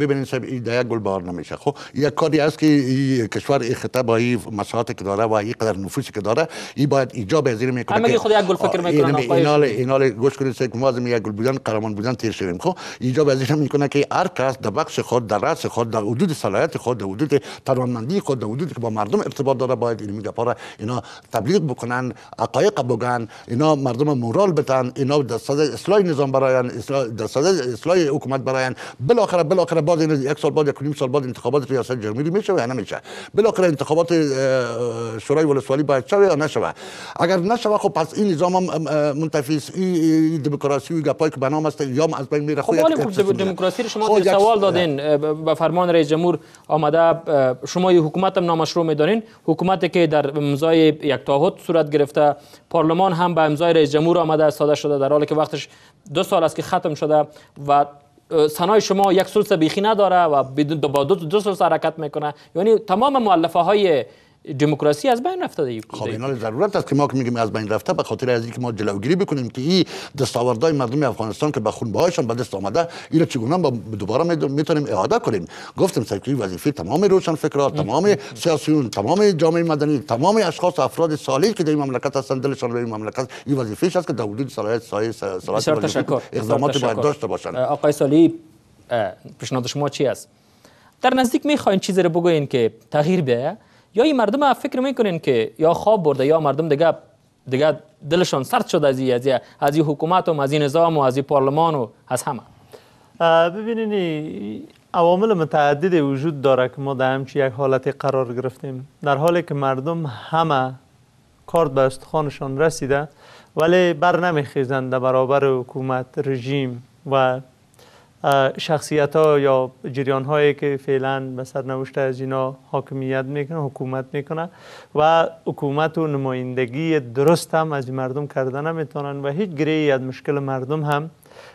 ببینید این دیگه گل بار نمیشه خب یک کاری است که ای کشور ای خطه با این که داره و این قدر نفوسی که داره این باید ایجاب ازیر میکنه اما خود یک گل فکر میکنه یعنی اینال اینال گوش کنید سگ مازم یک گل بودن قرمان بودن تیر شدیم خب ایجاب ازیر میکنه که هر کس در بخش خود در رأس خود در حدود صلاحیت خود در حدود توانمندی خود در حدودی که با مردم ارتباط داره باید این میگه پاره اینا تبلیغ بکنن حقایق بگن اینا مردم مورال بتن اینا در صدد اصلاح نظام براین در صدد اصلاح حکومت براین بلا بالاخره بالاخره باز یک سال بعد یک نیم سال بعد انتخابات ریاست جمهوری میشه و یا نمیشه بالاخره انتخابات شورای ولسوالی باید شوه یا نشوه اگر نشوه خب پس این نظام منتفی است این دموکراسی و گپای که بنام است یا از بین میره خب خب دموکراسی رو شما خب سوال دادین به فرمان رئیس جمهور آمده شما یه حکومت هم نامشروع میدانین حکومتی که در امضای یک تعهد صورت گرفته پارلمان هم به امضای رئیس جمهور آمده ساده شده در حالی که وقتش دو سال است که ختم شده و سنای شما یک سلس بیخی نداره و با دو, دو سلس حرکت میکنه یعنی تمام معلفه های دموکراسی از بین رفته دیگه خب اینا ضرورت است که ما که میگیم از بین رفته به خاطر از اینکه ما جلوگیری بکنیم که این دستاوردهای مردم افغانستان که به خون بهاشون به دست آمده اینا چگونه با دوباره میتونیم اعاده کنیم گفتم سرکوی وظیفه تمام روشن فکرا تمام سیاسیون تمام جامعه مدنی تمام اشخاص افراد صالح که در این مملکت هستند دلشان به این مملکت این وظیفه است که در حدود صلاحیت سایه صلاحیت اقدامات باید داشته باشند آقای سالی پیشنهاد شما چی است در نزدیک میخواین چیزی رو بگوین که تغییر بیاید یا این مردم ها فکر میکنین که یا خواب برده یا مردم دیگه دیگه دلشان سرد شد از این از, حکومت و از این نظام و از این پارلمان و از همه ببینین عوامل متعدد وجود داره که ما در همچی یک حالت قرار گرفتیم در حالی که مردم همه کارت به استخوانشان رسیده ولی بر نمیخیزند در برابر حکومت رژیم و شخصیت ها یا جریان هایی که فعلا به سرنوشت از اینا حاکمیت میکنه حکومت میکنه و حکومت و نمایندگی درست هم از مردم کرده نمیتونن و هیچ گریه از مشکل مردم هم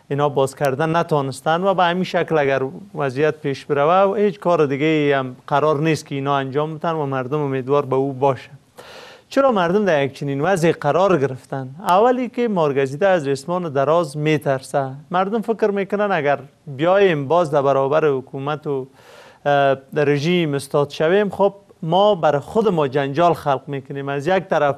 اینا باز کردن نتانستن و به همین شکل اگر وضعیت پیش بره و هیچ کار دیگه هم قرار نیست که اینا انجام بتن و مردم امیدوار به او باشه چرا مردم در یک چنین وضعی قرار گرفتن اولی که مارگزیده از رسمان دراز میترسه مردم فکر میکنن اگر بیایم باز در برابر حکومت و رژیم استاد شویم خب ما بر خود ما جنجال خلق میکنیم از یک طرف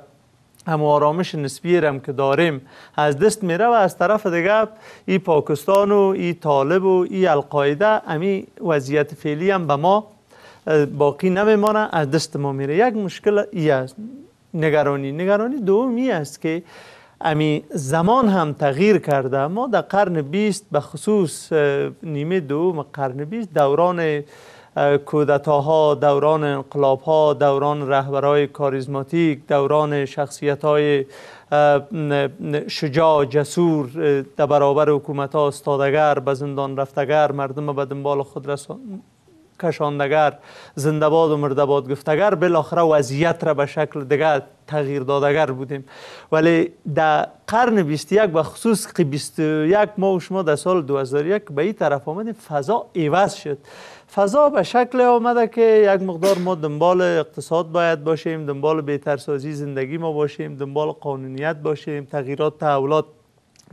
هم آرامش نسبی رم که داریم از دست میره و از طرف دیگه ای پاکستان و ای طالب و ای القاعده امی وضعیت فعلی هم به ما باقی نمیمانه از دست ما میره یک مشکل ای است نگرانی نگرانی دومی است که امی زمان هم تغییر کرده ما در قرن بیست به خصوص نیمه دوم قرن بیست دوران کودتاها دوران انقلابها دوران رهبرای کاریزماتیک دوران شخصیت های شجاع جسور در برابر حکومت ها استادگر به زندان رفتگر مردم به دنبال خود کشاندگر زندباد و مردباد گفتگر بالاخره وضعیت را به شکل دیگر تغییر دادگر بودیم ولی در قرن 21 و خصوص که 21 ما و شما در سال 2001 به این طرف آمدیم فضا عوض شد فضا به شکل آمده که یک مقدار ما دنبال اقتصاد باید باشیم دنبال بهترسازی زندگی ما باشیم دنبال قانونیت باشیم تغییرات تحولات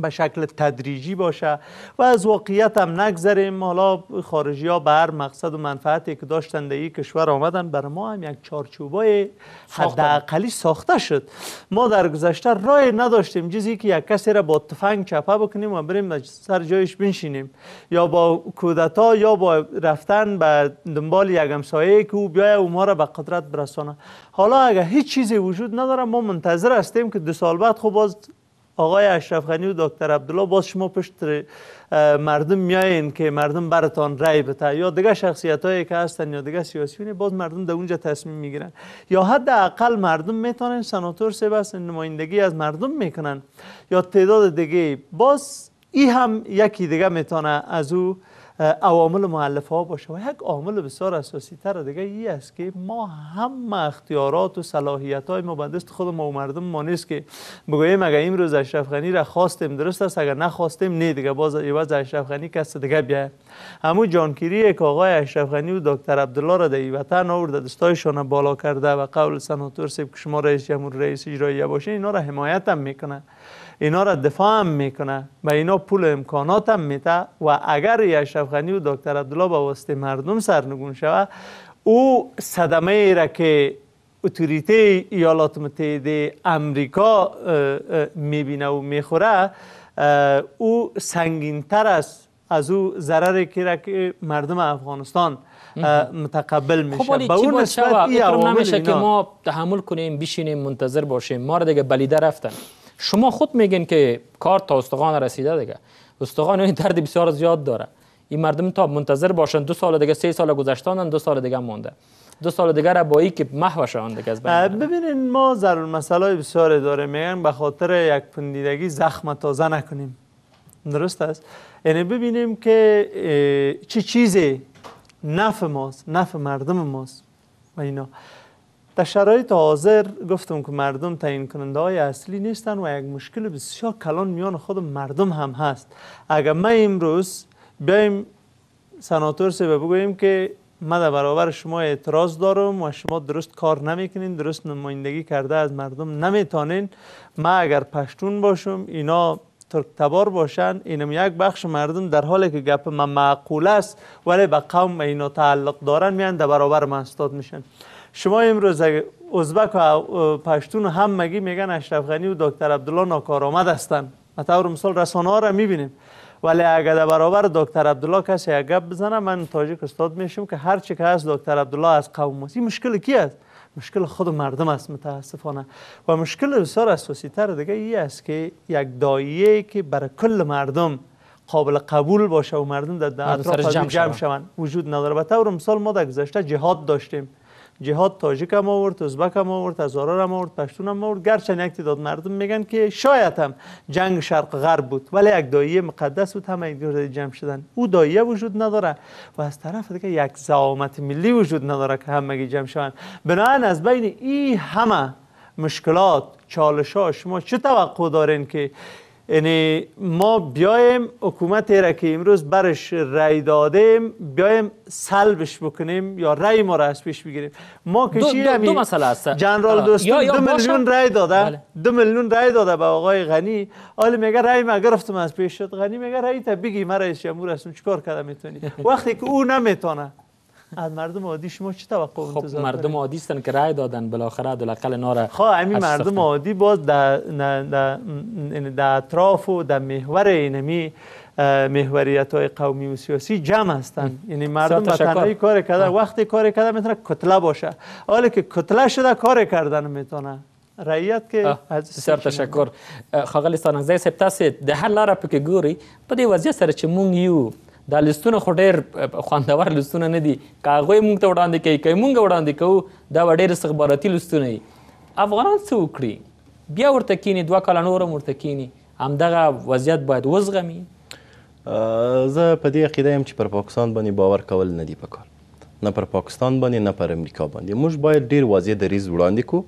به شکل تدریجی باشه و از واقعیت هم نگذریم حالا خارجی ها به هر مقصد و منفعتی که داشتن در کشور آمدن بر ما هم یک چارچوبای حداقلی ساخته شد ما در گذشته رای نداشتیم چیزی که یک کسی را با تفنگ چپه بکنیم و بریم سر جایش بنشینیم یا با کودتا یا با رفتن به دنبال یک همسایه که او بیایه و ما را به قدرت برسانه حالا اگر هیچ چیزی وجود نداره ما منتظر هستیم که دو سال بعد خب آقای اشرف غنی و دکتر عبدالله باز شما پشت مردم میایین که مردم براتان رای بده یا دیگه شخصیت هایی که هستن یا دیگه سیاسیون باز مردم در اونجا تصمیم میگیرن یا حداقل مردم میتونن سناتور سه نمایندگی از مردم میکنن یا تعداد دیگه باز ای هم یکی دیگه میتونه از او عوامل معلف ها باشه و یک عامل بسیار اساسی تر دیگه ای است که ما همه اختیارات و صلاحیت های مبندست خود ما و مردم ما نیست که بگوییم اگر امروز اشرف غنی را خواستیم درست است اگر نخواستیم نه دیگه باز ایواز اشرف غنی کس دیگه بیا همون جانکیری که آقای اشرف غنی و دکتر عبدالله را در وطن آورد دستایشان بالا کرده و قول سناتور سیب که شما رئیس جمهور رئیس اجرایی باشین اینا را حمایت هم میکنه اینا را دفاع هم میکنه و اینا پول امکانات هم میته و اگر اشرف غنی و دکتر عبدالله به واسطه مردم سرنگون شود او صدمه ای را که اتوریته ایالات متحده امریکا میبینه و میخوره او سنگینتر است از او ضرری که را که مردم افغانستان متقبل میشه خب به اون نسبت نمیشه که ما تحمل کنیم بشینیم منتظر باشیم ما دیگه بلیده رفتن شما خود میگین که کار تا استخوان رسیده دیگه استقان این درد بسیار زیاد داره این مردم تا منتظر باشن دو سال دیگه سه سال گذشتانن دو سال دیگه مونده دو سال دیگه را با که محو شون دیگه از ببینین ما ضرور مسائل بسیار داره میگن به خاطر یک پندیدگی زخم تازه نکنیم درست است یعنی ببینیم که چه چی چیزی نفع ماست نفع مردم ماست و اینا در شرایط حاضر گفتم که مردم تعیین کننده های اصلی نیستن و یک مشکل بسیار کلان میان خود مردم هم هست اگر ما امروز بیایم سناتور سه بگوییم که ما در برابر شما اعتراض دارم و شما درست کار نمیکنین درست نمایندگی کرده از مردم نمیتانین ما اگر پشتون باشم اینا ترکتبار تبار باشن اینم یک بخش مردم در حالی که گپ من معقول است ولی به قوم اینا تعلق دارن میان در برابر من استاد میشن شما امروز ازبک و پشتون هم مگی میگن اشرف غنی و دکتر عبدالله آمد هستن ما طور مثال رسانه ها را میبینیم ولی اگر در برابر دکتر عبدالله کسی گب بزنه من تاجیک استاد میشم که هر چی که هست دکتر عبدالله از قوم این مشکل کی است مشکل خود مردم است متاسفانه و مشکل بسیار اساسی تر دیگه ای است که یک دایه که برای کل مردم قابل قبول باشه و مردم در اطراف جمع, جمع شوند وجود نداره به طور مثال ما گذشته جهاد داشتیم جهاد تاجیک هم آورد ازبک هم آورد ازارار هم آورد پشتون هم آورد گرچه یک تعداد مردم میگن که شاید هم جنگ شرق غرب بود ولی یک دایی مقدس بود همه این جمع شدن او دایی وجود نداره و از طرف دیگه یک زعامت ملی وجود نداره که همگی جمع شوند بنابراین از بین این همه مشکلات چالش ها شما چه توقع دارین که یعنی ما بیایم حکومت را که امروز برش رای دادیم بیایم سلبش بکنیم یا رای ما را از پیش بگیریم ما کشی یعنی؟ دو, مسئله جنرال دوستون دو میلیون رای داده بله. دو میلیون رای داده به آقای غنی حالا میگه رای ما گرفتم از پیش شد غنی میگه رای تا بگی من رئیس جمهور هستم چیکار کرده میتونی *laughs* وقتی که او نمیتونه از مردم عادی شما چه توقع خب انتظار مردم عادی هستن که رای دادن بالاخره دلقل نار خب همین مردم عادی باز در در یعنی در اطراف و در محور اینمی محوریت های قومی و سیاسی جمع هستند یعنی مردم وطنی کار کرده وقتی کار کرده میتونه کتله باشه حالا که کتله شده کار کردن میتونه رعیت که از سر تشکر خاغلی سانزه سپتاسی ده هر لاره پک ګوري په دې وضعیت سره چې مونږ یو دا لستونه خو ډېر خواندور لستونه نه دي که هغوی موږ ته وړاندې کوي که یې موږ وړاندې کوو دا به ډېر استخباراتي لستونه وي افغانان څه وکړي بیا ورته کینی دوه کاله نور هم ورته کینی همدغه وضعیت باید وزغمي زه په دې عقیده یم چې پر پاکستان باندې باور کول نه دي پکار نه پر پاکستان باندې نه پر امریکا باندې موږ باید ډیر واضح دریز وړاندې کو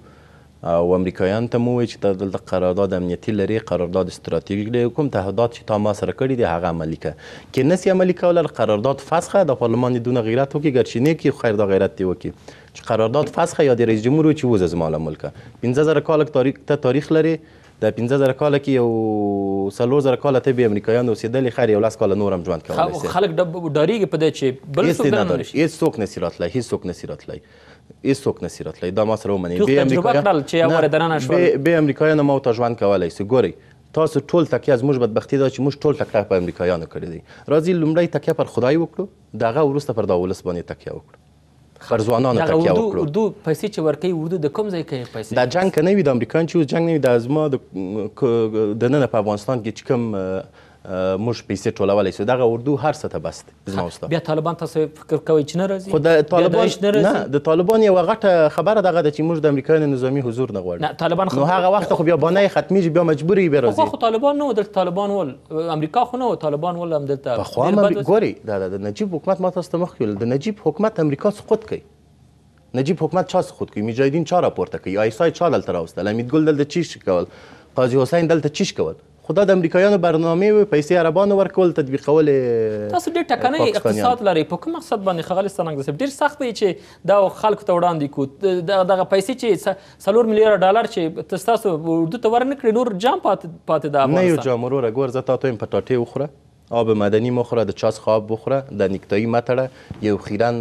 او امریکایان ته مو چې دا دلته قرارداد امنیتي لري قرارداد استراتیژیک و کوم تعهدات چې تا ما سره کړی دي هغه عملي که کې نسی عملي کول قرارداد فسخه د پارلمان دونه غیرت وکړي ګرچې نه کې خیر دا غیرت دی وکړي چې قرارداد فسخه یا د رئیس جمهور چې وز از مال ملک 15000 کالک تاریخ تاریخ لری د 15000 کال کې یو څلور زره کال ته به امریکایانو اوسېدلې خیر یو لس کال نور هم ژوند کولای شي خلک ډاریږي په دې چې بل څوک نه لري هیڅ څوک نه سي راتلی هیڅ څوک نه سي راتلی هیڅ څوک نه سي راتلی دا ما سره ومني به امریکایانو به امریکایانو مو ته ژوند کولای شي ګوري تاسو ټول تکیه از موږ بدبختی دا چې موږ ټول تکیه په امریکایانو کړی دی راځي لومړی تکیه پر خدای وکړو دغه وروسته پر دا ولس باندې تکیه وکړو خرزوانانو تکیه وکړو اردو پیسې چې ورکوي اردو د کوم ځای کې پیسې دا جنګ که نه وي د امریکایان چې اوس جنګ نه وي دا زما د دننه په افغانستان کې چې کوم موش پیسې ټولولی سو دغه اردو هر څه ته بس زما خب، استاد بیا طالبان تاسو فکر کوئ چې نه راځي خو د طالبان نه د طالبان یو غټه خبره دغه ده چې موږ د امریکایانو نظامی حضور نه غواړو نه طالبان خو هغه وخت خو بیا بانه ختمیږي بیا مجبوری یې بیا خب، راځي خو طالبان نه در طالبان ول امریکا خو نه طالبان ول هم دلته خو یعنی ما ګوري دا د نجیب حکومت ما تاسو ته مخکې د نجیب حکومت امریکا سقوط کوی نجیب حکومت چا سقوط کوی مجاهدین چا راپورته کوی آیسای چا دلته راوستل امید ګل دلته چی کول قاضی حسین دلته چی کول خو دا د امریکایانو برنامه و پیسې عربانو ورکول تطبیقول تاسو ډېر ټکنی اقتصاد لري په کوم مقصد باندې خغلی ستانګ صاحب ډېر سخت دی چې دا خلکو ته وړاندې کو دغه پیسې چې څلور میلیارډ ډالر چې تاسو اردو ته ورنکړي نور جام پاتې پاتې د افغانستان نه یو جام وروره ګور زه تا ته په ټاټې وخوره آب مدنی مخوره د چاس خواب بخوره د نکتایی متره یو خیرن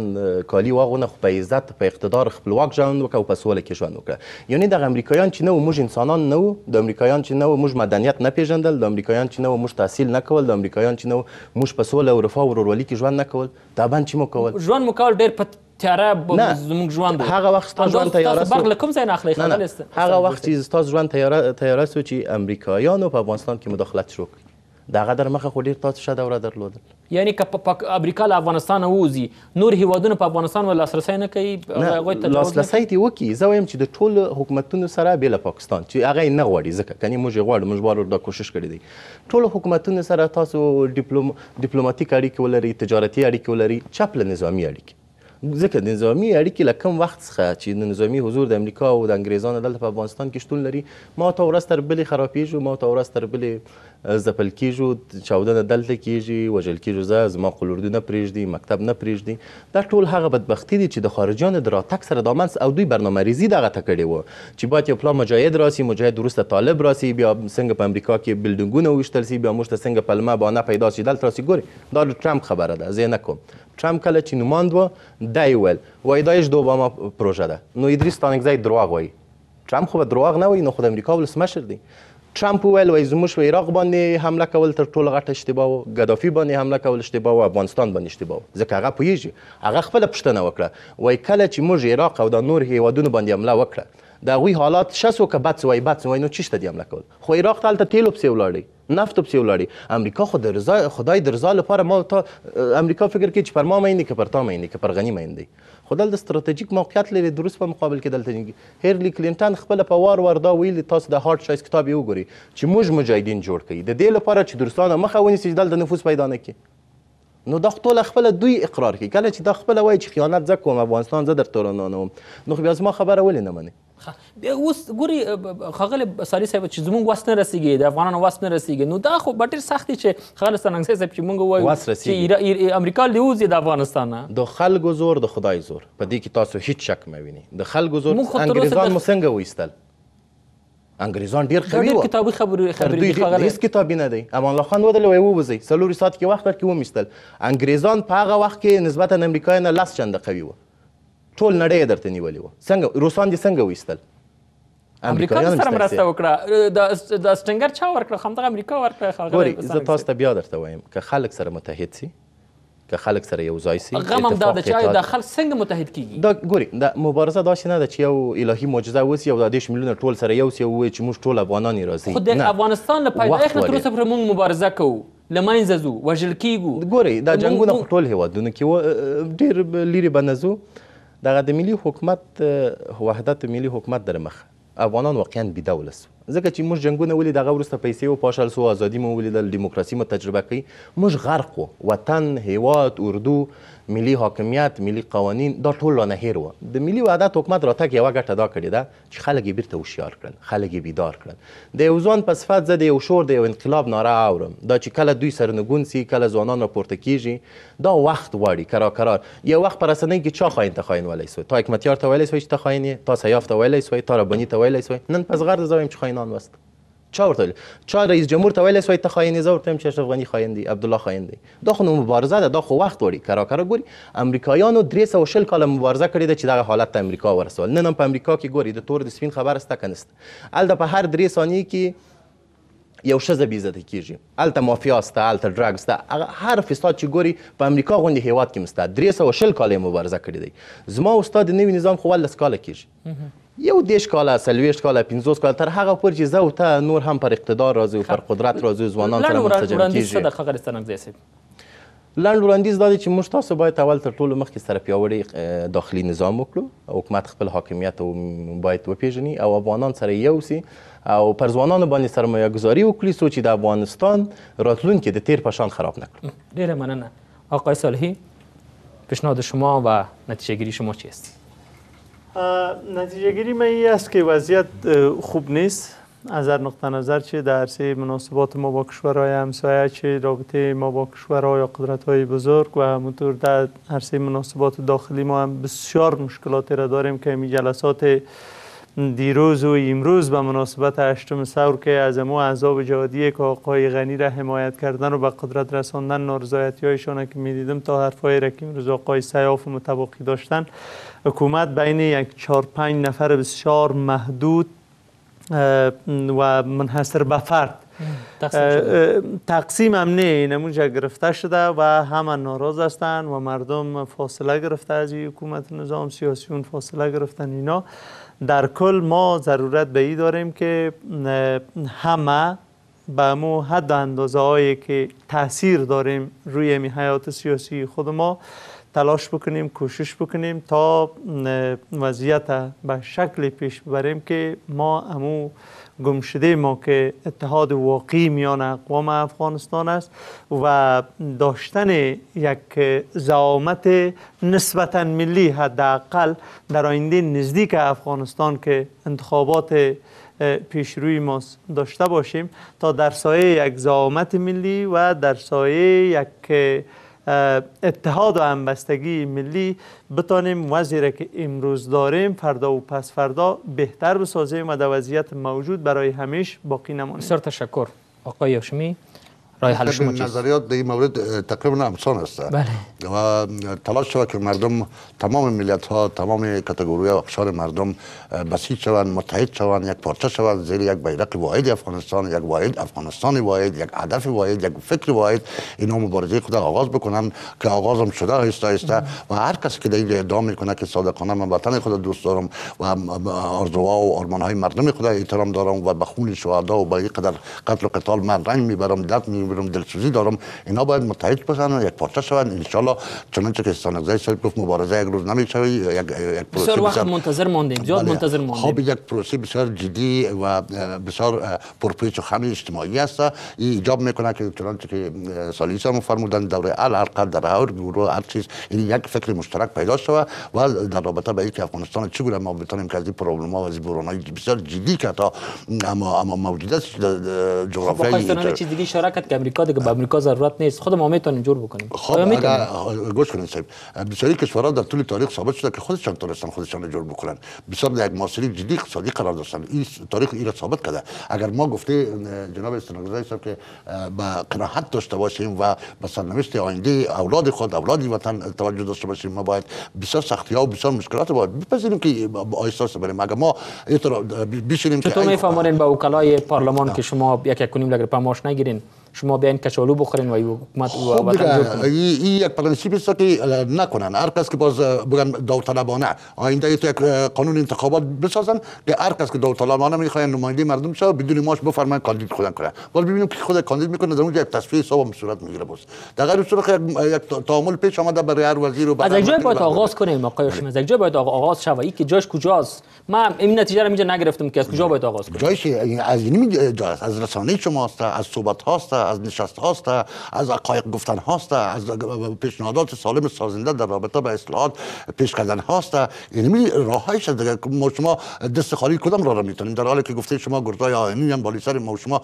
کالی واغونه خو په عزت په اقتدار خپلواک ژوند وکړه او په سوله کې ژوند وکړه یعنی د امریکایان چې نه موږ انسانان نه د امریکایان چې نه موږ مدنیت نه پیژندل د امریکایان چې نه موږ تحصیل نه کول د امریکایان چې نه موږ په سوله او رفاه او ورورولۍ کې ژوند نه کول تابان چې مو کول ژوند مو کول ډیر په تیاره زموږ ژوند هغه وخت تاسو ژوند تیاره له کوم ځای نه اخلي هغه وخت چې ژوند تیاره تیاره سو چې امریکایانو په افغانستان کې مداخلت شروع د هغه در مخه خو ډېر تاسو ښه دوره درلودل یعنی که امریکا له افغانستانه نور هیوادونه په افغانستان ول لاسرسی نه کوي لاسرسی دې وکړي زه وایم چې د ټولو حکومتونو سره بې له پاکستان چې هغه یې نه غواړي ځکه کني موږ یې غواړو موږ غواړو دا کوشش کړی دی ټولو حکومتونو سره تاسو ډیپلوم ډیپلوماټیک اړیکې ولري تجارتي اړیکې ولري نظامی اړیکې ځکه د نظامی اړیکې له کم وخت څخه چې د نظامی حضور د امریکا او د انګریزانو دلته په افغانستان کې شتون لري ما ته ورځ تر بلې خرابېږو ما ته ورځ تر ځپل کیږو چاودنه دلته کیږي وژل کیږو زه زما قلوردو نه پرېږدي مکتب نه پرېږدي دا ټول هغه بدبختي دي چې د خارجیانو د راتګ سره دا منځ او دوی برنامه ریزي دغه ته کړې وه چې باید یو پلان مجاهد راسي مجاهد وروسته طالب راسي بیا څنګه په امریکا کې بلډینګونه وویشتل سي بیا موږ ته څنګه پلمه بانه پیدا شي دلته راسي ګوري دا د ټرمپ خبره ده زه نه کوم ټرمپ کله چې نوماند و دی ویل وایي دا د اوباما پروژه ده نو ادریس تانکزی دروغ وایي ټرمپ خو به دروغ نه وایي نو خو د امریکا ولسمشر دی ټرمپ وویل وایي زموږ په عراق باندې حمله کول تر ټولو غټه اشتباه وه ګدافي باندې حمله کول اشتباه وه افغانستان باندې اشتباه وه ځکه هغه پوهیږي هغه خپله پوښتنه وکړه وایي کله چې موږ عراق او د نور هیوادونو باندې حمله وکړه د هغوی حالات ښه سو که بد سو وایي بد سو وایي نو چی شته دي حمله کول خو عراق ته هلته تیلو پسې ولاړی نفت پسې ولاړی امریکا خو د رضا خدای د رضا لپاره ما تا امریکا فکر کوي چې پر ما مین دی که پر تا مین دی که پر غني مین دی خو دلته ستراتیژیک موقعیت لري د روس په مقابل کې دلته نه هیرلی کلینټن خپل په وار وار دا ویلي تاسو د هارد شایز کتاب یې وګورئ چې موږ مجاهدین جوړ کړي د دې لپاره چې د روسانو مخه ونیسي چې دلته نفوس پیدا نه کړي نو دا ټول خپل دوی اقرار کوي کله چې دا خپل وایي چې خیانت زه کوم افغانستان زه درته راننوم نو خو بیا زما خبره ولې نه مني بیا اوس ګوري خغل ساري صاحب چې زمونږ وس نه رسیږي د افغانانو وس نه رسیږي نو دا خو ډېر سخت چې خغل سننګ صاحب چې مونږ وایو چې امریکا لوزي د افغانستان نه د خلکو زور د خدای زور په دې کې تاسو هیڅ شک مې ویني د خلکو زور انګریزان مو څنګه وایستل انګریزان ډیر قوي وو کتابي خبرې خبرې خغل هیڅ کتابي نه دی امان الله خان ودل وایو وزي سلوري سات کې وخت ورکې و مستل انګریزان په هغه وخت کې نسبتا امریکای نه لاس چنده قوي وو ټول نړۍ درته نیولې وه څنګه روسان دې څنګه وایستل امریکا سره مرسته وکړه د د سټنګر چا ورکړه همدغه امریکا ورکړه ګوري زه تاسو ته بیا درته وایم که خلک سره متحد سي که خلک سره یو ځای سي غم هم دا ده چې دا خلک څنګه متحد کیږي دا ګوري دا مبارزه داسې نه ده چې یو الهي معجزه وسی او د 10 میلیونه ټول سره یو سي او چې موږ ټول افغانان راضي خو د افغانستان له پیدایښت تر اوسه پر موږ مبارزه کوو لمنځه ځو وژل کیږو ګوري دا جنگونه ټول هیوادونه کې ډیر لیري بنزو دغه د ملي حکومت وحدت ملي حکومت در مخ افغانان واقعا بې دوله سو ځکه چې موږ جنگونه ولې دغه وروسته پیسې او پاشل سو ازادي مو ولیدل ډیموکراسي مو تجربه کوي موږ غرق و وطن هیواد اردو ملي حاکمیت ملي قوانین دا ټول رانه هیر و د ملي وحدت حکومت راتګ یوه ګټه دا کړې ده چې خلک یې بیرته هوښیار کړل خلک یې بیدار کړل د یو ځوان په صفت زه د یو شور د یو انقلاب ناره اورم دا چې کله دوی سرنګون سي کله ځوانان راپورته کیږي دا وخت غواړي کرار کرار یو وخت په رسنۍ کې چا خاین ته خاین ویلی سوی تا حکمتیار ته ویلی سوی چې ته خاین یې تا سیاف ته ویلی سوی تا رباني ته ویلی سوی نن په زغر زه وایم چې خاینان نام لوست چا ورته ویل چا رئیس جمهور ته ویلی سوی ته خاین یې زه ورته وایم چې اشرف غني خاین دی عبدالله خاین دی دا خو نو مبارزه ده دا خو وخت وړي کرا کرا ګوري امریکایانو درې سوه شل کاله مبارزه کړې ده چې دغه حالت ته امریکا ورسول نن هم په امریکا کې ګوري د تور د سپین خبر سته که نسته هلته په هر درې ثانیې کې یو ښځه بې عزته کېږي هلته مافیا سته هلته ډرګ سته هغه هر فساد چې ګوري په امریکا غوندې هیواد کې هم سته درې سوه شل کاله یې مبارزه کړې دی زما استاد نوي نظام خو ولس کاله کېږي یو دېرش کاله څلوېښت کاله پنځوس کاله تر هغه پورې چې زه او ته نور هم پر اقتدار راځو پر قدرت راځو ځوانان سره منسجم کېږي لنډ وړاندیز دا دی چې موږ تاسو باید اول تر ټولو مخکې سره پیاوړی داخلي نظام وکړو حکومت خپل حاکمیت باید وپیژني او افغانان سره یو سي او پر ځوانانو باندې سرمایه ګذاري وکړي څو چې د افغانستان راتلونکی د تیر پشان خراب نکړو ډیره مننه آقای صالحی پیشنهاد شما و نتیجهگیری شما چیست؟ نتیجه گیری من این است که وضعیت خوب نیست از هر نقطه نظر چه در سه مناسبات ما با کشورهای همسایه چه رابطه ما با کشورها یا قدرت های بزرگ و همونطور در هر سه مناسبات داخلی ما هم بسیار مشکلاتی را داریم که می جلسات دیروز و امروز به مناسبت هشتم سور که از امو عذاب جهادی که آقای غنی را حمایت کردن و به قدرت رساندن نارضایتی هایشان که دیدم تا حرفای را رکیم روز آقای سیاف و متباقی داشتن حکومت بین یک چهار پنج نفر بسیار محدود و منحصر به فرد تقسیم هم نه نمونجا گرفته شده و همه ناراض هستند و مردم فاصله گرفته از حکومت نظام سیاسیون فاصله گرفتن اینا در کل ما ضرورت به ای داریم که همه به مو حد اندازه هایی که تاثیر داریم روی می حیات سیاسی خود ما تلاش بکنیم کوشش بکنیم تا وضعیت به شکل پیش ببریم که ما امو گمشده ما که اتحاد واقعی میان اقوام افغانستان است و داشتن یک زعامت نسبتا ملی حداقل در آینده نزدیک افغانستان که انتخابات پیش روی ما داشته باشیم تا در سایه یک زعامت ملی و در سایه یک اتحاد و همبستگی ملی بتانیم وزیره که امروز داریم فردا و پس فردا بهتر بسازیم و در وضعیت موجود برای همیش باقی نمانیم بسیار تشکر آقای یوشمی رای حل شما نظریات در این مورد تقریبا همسان است بله. و تلاش شود که مردم تمام ملت ها تمام کاتگوری و اقشار مردم بسیج شوند متحد شوند یک پارچه شوند زیر یک بیرق واحد افغانستان یک واحد افغانستان واحد یک هدف واحد یک فکر واحد اینا مبارزه خود آغاز بکنم که آغازم شده هسته هسته و هر کسی که این ادام میکنه که صادقانه من وطن خود دوست دارم و آرزوها و آرمان های مردم خود احترام دارم و به خون شهدا و به قدر قتل و قتال من رنگ میبرم درد می będą decyzji, dorą i nowe motajt posaną, jak poczesą, inshallah, czymęczek jest stanek zajsel, kuf mu borza, jak różnami czej, jak jak بصار واحد منتظر موندي بزود منتظر ماندیم خب یک پروسه بسیار جدی و بسیار جدی وبصار بروبیتو خامل اجتماعی هستا ایجاب میکنه که چنانچه که سالیس هم فرمودن دوره ال در هر گروه هر چیز یعنی یک فکر مشترک پیدا شوه و در رابطه به اینکه افغانستان چگونه ما بتونیم که از این پرابلم ها و از بوران بسیار جدی که تا اما اما موجود است جغرافیایی خب چیز دیگه شراکت که امریکا دیگه به امریکا ضرورت نیست خود ما میتونیم جور بکنیم خب اگر گوش کنید صاحب بسیاری کشورها در طول تاریخ ثابت شده که خودشان تونستن خودشان جور بکنن بسیار یک معاصری جدی اقتصادی قرار داشتن این تاریخ ایران ثابت کرده اگر ما گفته جناب استنگزای صاحب که با قناعت داشته باشیم و به سرنوشت آینده اولاد خود اولاد وطن توجه داشته باشیم ما باید بسیار سختی ها و بسیار مشکلات باید بپذیریم که با احساس بریم اگر ما بشینیم که تو میفهمونین با وکلای پارلمان که شما یک یک کنیم لگر پماش نگیرین شما بیاین کچالو بخورین و حکومت و وطن این یک پرنسیبی است که نکنن هر کس که باز بگن داوطلبانه آینده تو یک قانون انتخابات بسازن که هر کس که داوطلبانه میخواین نماینده مردم شه بدون ماش بفرمایین کاندید خودن کنن باز ببینیم که خود کاندید میکنه در اونجا یک تصفیه حساب هم صورت میگیره باز در غیر صورت یک تعامل پیش آمده برای هر وزیر و از جای باید آغاز کنیم آقای بله. از جای باید آغاز شوه که جاش کجاست من این نتیجه رو اینجا نگرفتم که از کجا بله. باید آغاز کنیم جایش از این از رسانه شماست از صحبت هاست از نشست هاست از قایق گفتن هاست از پیشنهادات سالم سازنده در رابطه به اصلاحات پیش کردن هاست اینمی یعنی راهش دیگه ما شما دست خالی کدام را را میتونیم در حالی که گفته شما گردای آینی هم بالی سر ما شما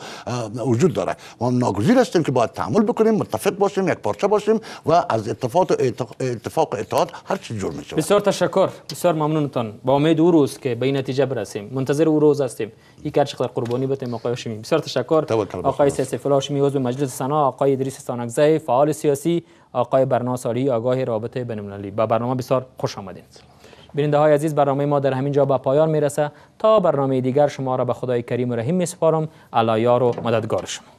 وجود داره ما ناگزیر هستیم که باید تعامل بکنیم متفق باشیم یک پارچه باشیم و از اتفاق اتفاق اتحاد هر چی جور میشه بسیار تشکر بسیار ممنونتون با امید که به نتیجه برسیم منتظر روز هستیم ای هر چقدر قربانی بتیم آقای هاشمی بسیار تشکر آقای سیاسی فلاش شمی عضو مجلس سنا آقای ادریس سانگزای فعال سیاسی آقای برنا صالحی آگاه رابطه بین المللی به برنامه بسیار خوش آمدید بیننده های عزیز برنامه ما در همین جا به پایان میرسه تا برنامه دیگر شما را به خدای کریم و رحیم میسپارم علایار و مددگار شما